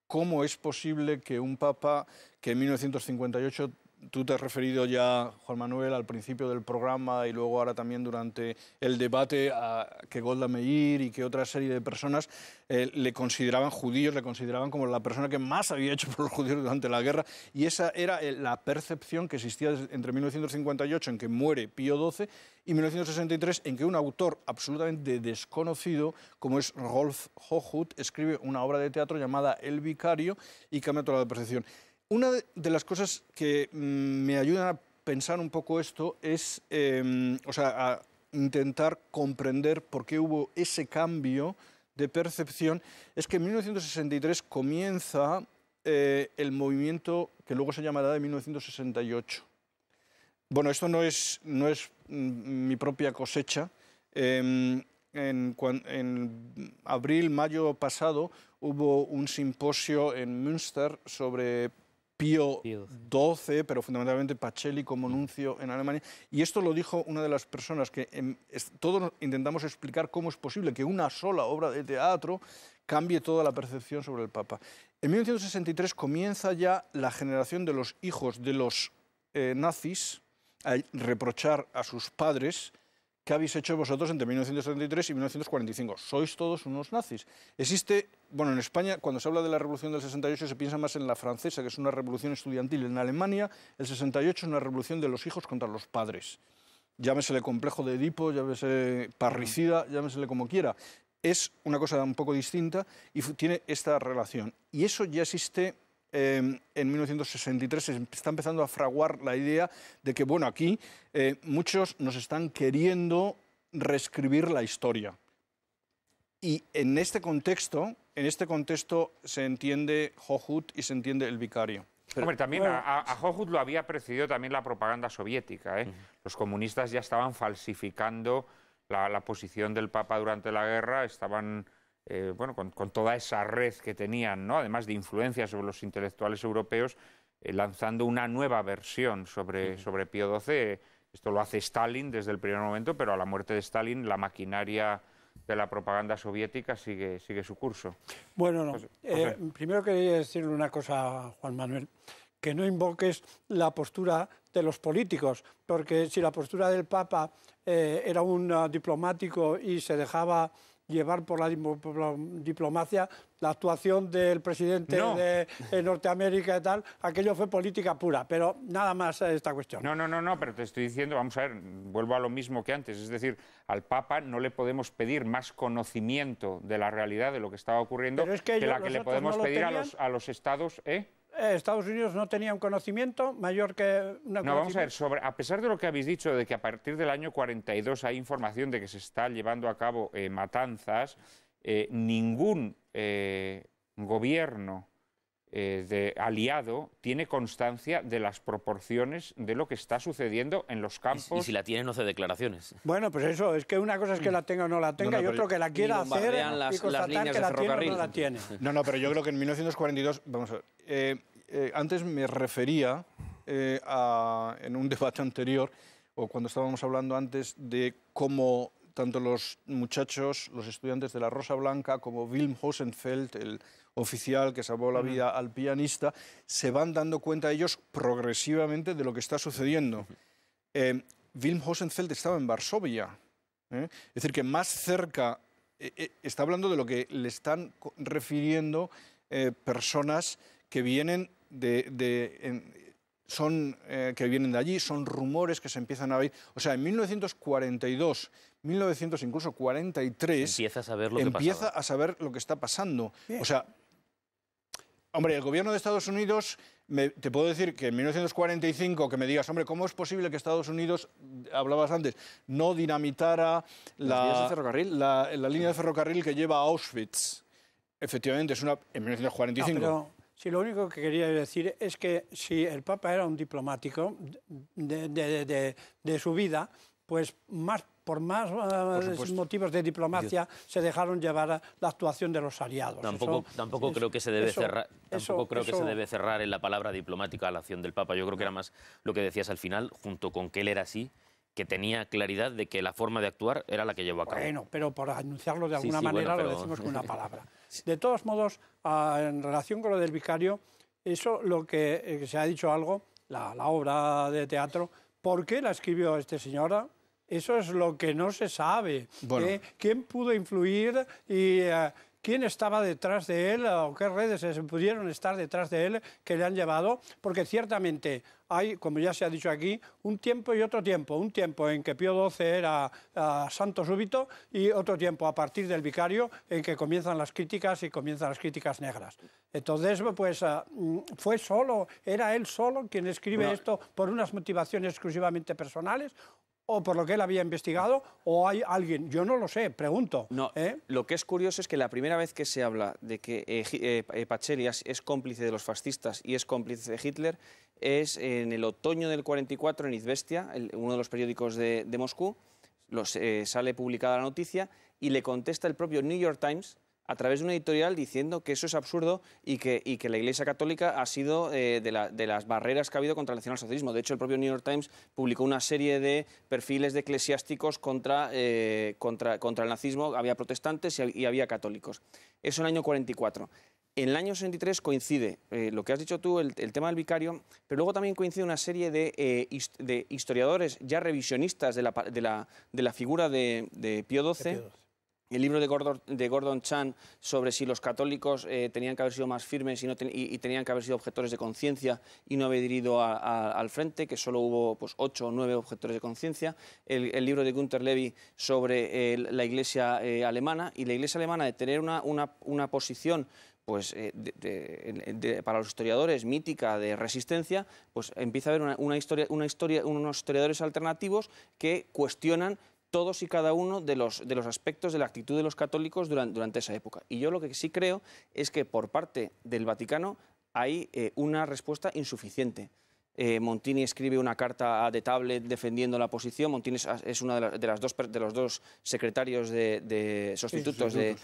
cómo es posible que un papa que en 1958 tú te has referido ya, Juan Manuel, al principio del programa y luego ahora también durante el debate a que Golda Meir y que otra serie de personas eh, le consideraban judíos, le consideraban como la persona que más había hecho por los judíos durante la guerra. Y esa era eh, la percepción que existía entre 1958, en que muere Pío XII, y 1963, en que un autor absolutamente desconocido, como es Rolf Hochhut, escribe una obra de teatro llamada El Vicario y cambia toda la percepción. Una de las cosas que mm, me ayuda a pensar un poco esto es, em, o sea, a intentar comprender por qué hubo ese cambio de percepción, es que en 1963 comienza eh, el movimiento que luego se llamará de 1968. Bueno, esto no es, no es mm, mi propia cosecha. Em, en, abril, mayo pasado hubo un simposio en Münster sobre Pío XII, pero fundamentalmente Pacelli como mm. nuncio en Alemania. Y esto lo dijo una de las personas que em, todos intentamos explicar cómo es posible que una sola obra de teatro cambie toda la percepción sobre el Papa. En 1963 comienza ya la generación de los hijos de los eh, nazis a reprochar a sus padres ¿Qué habéis hecho vosotros entre 1973 y 1945? Sois todos unos nazis. Existe bueno, en España, cuando se habla de la revolución del 68, se piensa más en la francesa, que es una revolución estudiantil. En Alemania, el 68 es una revolución de los hijos contra los padres. Llámesele complejo de Edipo, llámese parricida, llámesele como quiera. Es una cosa un poco distinta y tiene esta relación. Y eso ya existe em, en 1963 se em-, está empezando a fraguar la idea de que, bueno, aquí eh, muchos nos están queriendo reescribir la historia. Y en este contexto, en este contexto se entiende Hohut y se entiende el vicario. también a, a lo había precedido también la propaganda soviética. ¿eh? Los comunistas ya estaban falsificando la, posición del Papa durante la guerra, estaban eh, bueno, con, toda esa red que tenían, ¿no? además de influencia sobre los intelectuales europeos, eh, lanzando una nueva versión sobre, sobre Pío XII. Esto lo hace Stalin desde el primer momento, pero a la muerte de Stalin la maquinaria de la propaganda soviética sigue, su curso. Bueno, eh, primero quería decirle una cosa, Juan Manuel, que no invoques la postura de los políticos, porque si la postura del Papa eh, era un ah, diplomático y se dejaba llevar por la diplomacia la actuación del presidente de, Norteamérica y tal, aquello fue política pura, pero nada más esta cuestión. No, no, no, no, pero te estoy diciendo, vamos a ver, vuelvo a lo mismo que antes, es decir, al Papa no le podemos pedir más conocimiento de la realidad de lo que estaba ocurriendo que, la que le podemos pedir a, los, estados, ¿eh? Eh, Estados Unidos no tenía un conocimiento mayor que... Una no, vamos a ver, sobre, a pesar de lo que habéis dicho, de que a partir del año 42 hay información de que se está llevando a cabo eh, matanzas, eh, ningún gobierno eh, de aliado tiene constancia de las proporciones de lo que está sucediendo en los campos. Y, si la tiene, no hace declaraciones. Bueno, pues eso, es que una cosa es que la tenga o no la tenga y otro que la quiera hacer que la no tiene. (laughs) No, pero yo creo que en 1942, vamos a ver, eh, eh, antes me refería a, en un debate anterior o cuando estábamos hablando antes de cómo tanto los muchachos, los estudiantes de la Rosa Blanca, como Wilm Hosenfeld, el oficial que salvó la vida al pianista, se van dando cuenta ellos progresivamente de lo que está sucediendo. Eh, Wilm Hosenfeld estaba en Varsovia. ¿eh? Es decir, que más cerca eh, eh, está hablando de lo que le están refiriendo personas que vienen de, son, eh, que vienen de allí, son rumores que se empiezan a oír. O sea, en 1942, 1900 incluso 43... Empieza a saber lo empieza que a saber lo que está pasando. O sea, hombre, el gobierno de Estados Unidos... te puedo decir que en 1945, que me digas, hombre, ¿cómo es posible que Estados Unidos, hablabas antes, no dinamitara la, línea de ferrocarril que lleva a Auschwitz? Efectivamente, es una. En 1945. Sí, lo único que quería decir es que si el Papa era un diplomático de, su vida, pues por más eh, motivos de diplomacia se dejaron llevar a la actuación de los aliados. Tampoco, creo que se debe cerrar, creo que se debe cerrar en la palabra diplomática a la acción del Papa. Yo creo que era más lo que decías al final, junto con que él era así, que tenía claridad de que la forma de actuar era la que llevó a cabo. Bueno, pero por anunciarlo de alguna manera lo decimos con una (laughs) palabra. De todos modos, ah, en relación con lo del vicario, eso lo que, eh, se ha dicho algo, la, obra de teatro, ¿por qué la escribió este señora? Eso es lo que no se sabe. ¿eh? ¿Quién pudo influir y, eh, quién estaba detrás de él o qué redes pudieron estar detrás de él que le han llevado, porque ciertamente hay, como ya se ha dicho aquí, un tiempo y otro tiempo. Un tiempo en que Pío XII era ah, santo súbito y otro tiempo a partir del vicario en que comienzan las críticas y comienzan las críticas negras. Entonces, pues ah, mm, fue solo, era él solo quien escribe esto por unas motivaciones exclusivamente personales o por lo que él había investigado, o hay alguien, yo no lo sé, pregunto. ¿eh? lo que es curioso es que la primera vez que se habla de que eh, eh, eh es cómplice de los fascistas y es cómplice de Hitler es en el otoño del 44 en Izvestia, uno de los periódicos de, Moscú, sale publicada la noticia y le contesta el propio New York Times a través de una editorial diciendo que eso es absurdo y que, la Iglesia Católica ha sido eh, de, las barreras que ha habido contra el nacionalsocialismo. De hecho, el propio New York Times publicó una serie de perfiles de eclesiásticos contra, eh, el nazismo. Había protestantes y, había católicos. Eso en el año 44. En el año 63 coincide eh, lo que has dicho tú, el, tema del vicario, pero luego también coincide una serie de, historiadores ya revisionistas de la, figura de, Pío XII, el libro de Gordon, Chan sobre si los católicos eh, tenían que haber sido más firmes y, y, tenían que haber sido objetores de conciencia y no haber ido al frente, que solo hubo pues, ocho o nueve objetores de conciencia. El, libro de Gunther Levy sobre eh, la iglesia eh, alemana y la iglesia alemana de tener una, una, posición pues, para los historiadores mítica de resistencia, pues empieza a haber historia, una historia, unos historiadores alternativos que cuestionan todos y cada uno de los, de los aspectos de la actitud de los católicos durante, esa época. Y yo lo que sí creo es que por parte del Vaticano hay eh, una respuesta insuficiente. Eh, Montini escribe una carta a De Tablet defendiendo la posición. Montini es, es uno de, las dos, de los dos secretarios de, sustitutos de,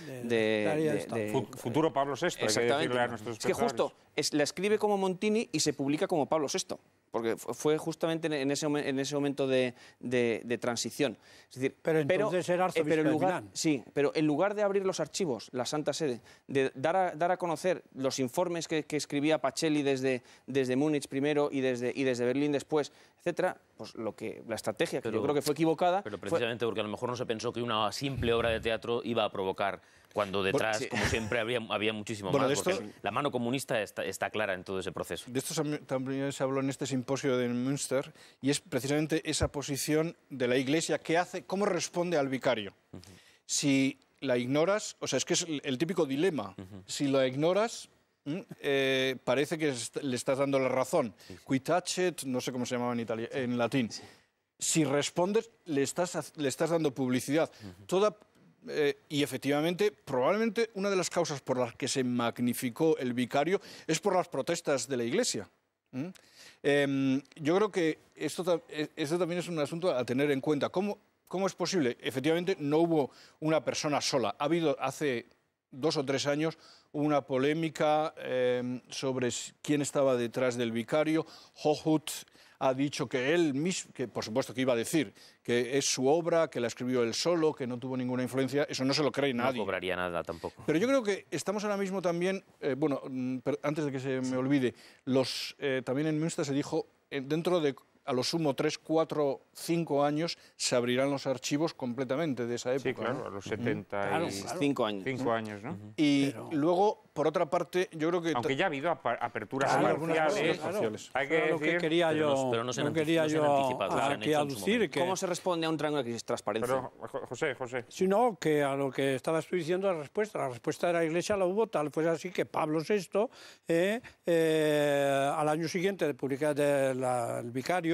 Futuro Pablo VI, que Es que justo la escribe como Montini y se publica como Pablo VI porque fue justamente en ese, en ese momento de, transición. pero entonces eh, en lugar, de Sí, pero en lugar de abrir los archivos, la Santa Sede, de dar a, dar a conocer los informes que, escribía Pacelli desde, desde Múnich primero y desde, y desde Berlín después, etcétera, pues lo que la estrategia, que yo creo que fue equivocada... Pero precisamente porque a lo mejor no se pensó que una simple obra de teatro iba a provocar cuando detrás, como siempre, había, había muchísimo más. Esto, la mano comunista está, clara en todo ese proceso. De esto también se habló en este simposio de Münster y es precisamente esa posición de la Iglesia que hace, cómo responde al vicario. Si la ignoras, o sea, es que es el típico dilema. Si la ignoras, eh, parece que le estás dando la razón. Sí, no sé cómo se llamaba en, en latín. Si respondes, le estás, le estás dando publicidad. Toda eh, y efectivamente, probablemente una de las causas por las que se magnificó el vicario es por las protestas de la Iglesia. ¿Mm? Em, yo creo que esto, e, este también es un asunto a tener en cuenta. ¿Cómo, es posible? Efectivamente, no hubo una persona sola. Ha habido hace dos o tres años una polémica em, sobre quién estaba detrás del vicario. Hohut, ha dicho que él mismo, que por supuesto que iba a decir que es su obra, que la escribió él solo, que no tuvo ninguna influencia, eso no se lo cree nadie. No cobraría nada tampoco. Pero yo creo que estamos ahora mismo también, eh, bueno, mm, antes de que se me olvide, los, eh, también en Münster se dijo, eh, dentro de a lo sumo 3, 4, 5 años se abrirán los archivos completamente de esa época. Sí, claro, a los 75 años. 5 años, ¿no? Y luego, por otra parte, yo creo que... Aunque ya ha habido aperturas claro, parciales. Hay que decir... que quería yo, pero no, sé no quería yo ¿Cómo se responde a un tránsito de es transparencia? Pero, José, José... sino que a lo que estabas tú diciendo la respuesta, la respuesta de la Iglesia la hubo tal, pues así que Pablo VI, eh, eh, al año siguiente de publicar el vicario,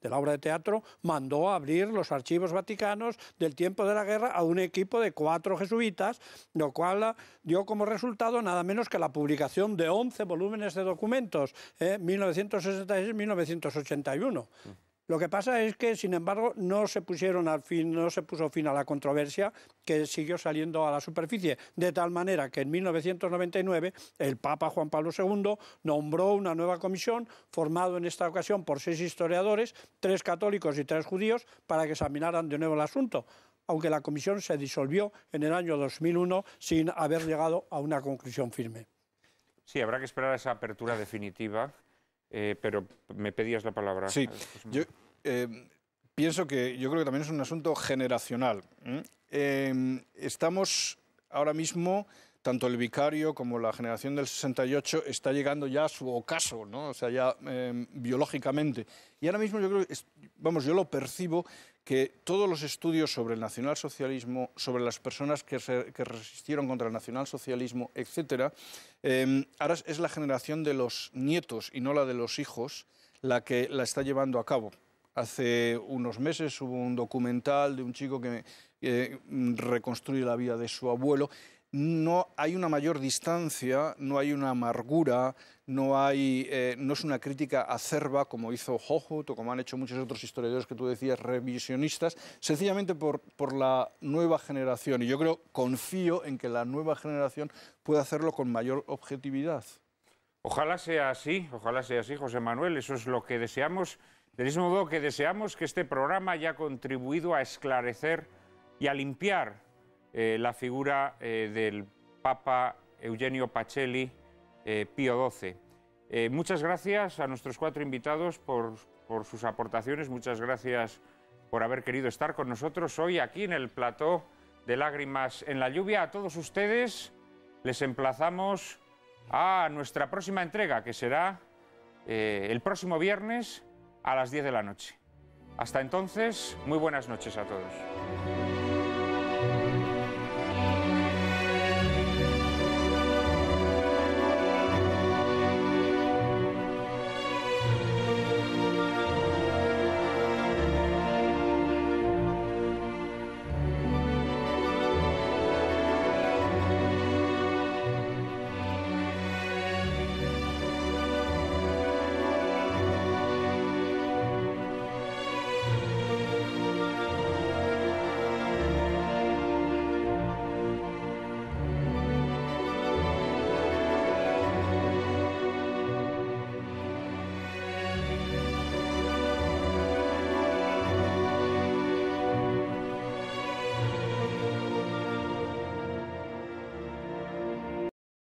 de la obra de teatro, mandó abrir los archivos vaticanos del tiempo de la guerra a un equipo de cuatro jesuitas, lo cual dio como resultado nada menos que la publicación de 11 volúmenes de documentos, 1966-1981. Eh, lo que pasa es que, sin embargo, no se pusieron al fin, no se puso fin a la controversia que siguió saliendo a la superficie, de tal manera que en 1999 el Papa Juan Pablo II nombró una nueva comisión formado en esta ocasión por seis historiadores, tres católicos y tres judíos, para que examinaran de nuevo el asunto aunque la comisión se disolvió en el año 2001 sin haber llegado a una conclusión firme. Sí, habrá que esperar esa apertura definitiva eh, pero me pedías la palabra. Sí, pues, yo mm. eh, pienso que yo creo que también es un asunto generacional. Eh, estamos ahora mismo tanto el vicario como la generación del 68 está llegando ya a su ocaso, o sea, ya em, biológicamente. Y ahora mismo yo creo, vamos, yo lo percibo que todos los estudios sobre el nacionalsocialismo, sobre las personas que, resistieron contra el nacionalsocialismo, etc., em, ahora es la generación de los nietos y no la de los hijos la que la está llevando a cabo. Hace unos meses hubo un documental de un chico que eh, reconstruye la vida de su abuelo no hay una mayor distancia, no hay una amargura, no, hay, eh, no es una crítica acerba como hizo Hohut o como han hecho muchos otros historiadores que tú decías, revisionistas, sencillamente por, por la nueva generación. Y yo creo, confío en que la nueva generación pueda hacerlo con mayor objetividad. Ojalá sea así, ojalá sea así, José Manuel, eso es lo que deseamos. Del mismo modo que deseamos que este programa haya contribuido a esclarecer y a limpiar eh, la figura eh, del Papa Eugenio Pacelli, eh, Pío XII. muchas gracias a nuestros cuatro invitados por, por, sus aportaciones, muchas gracias por haber querido estar con nosotros hoy aquí en el plató de lágrimas en la lluvia. A todos ustedes les emplazamos a nuestra próxima entrega, que será el próximo viernes a las 10 de la noche. Hasta entonces, muy buenas noches a todos.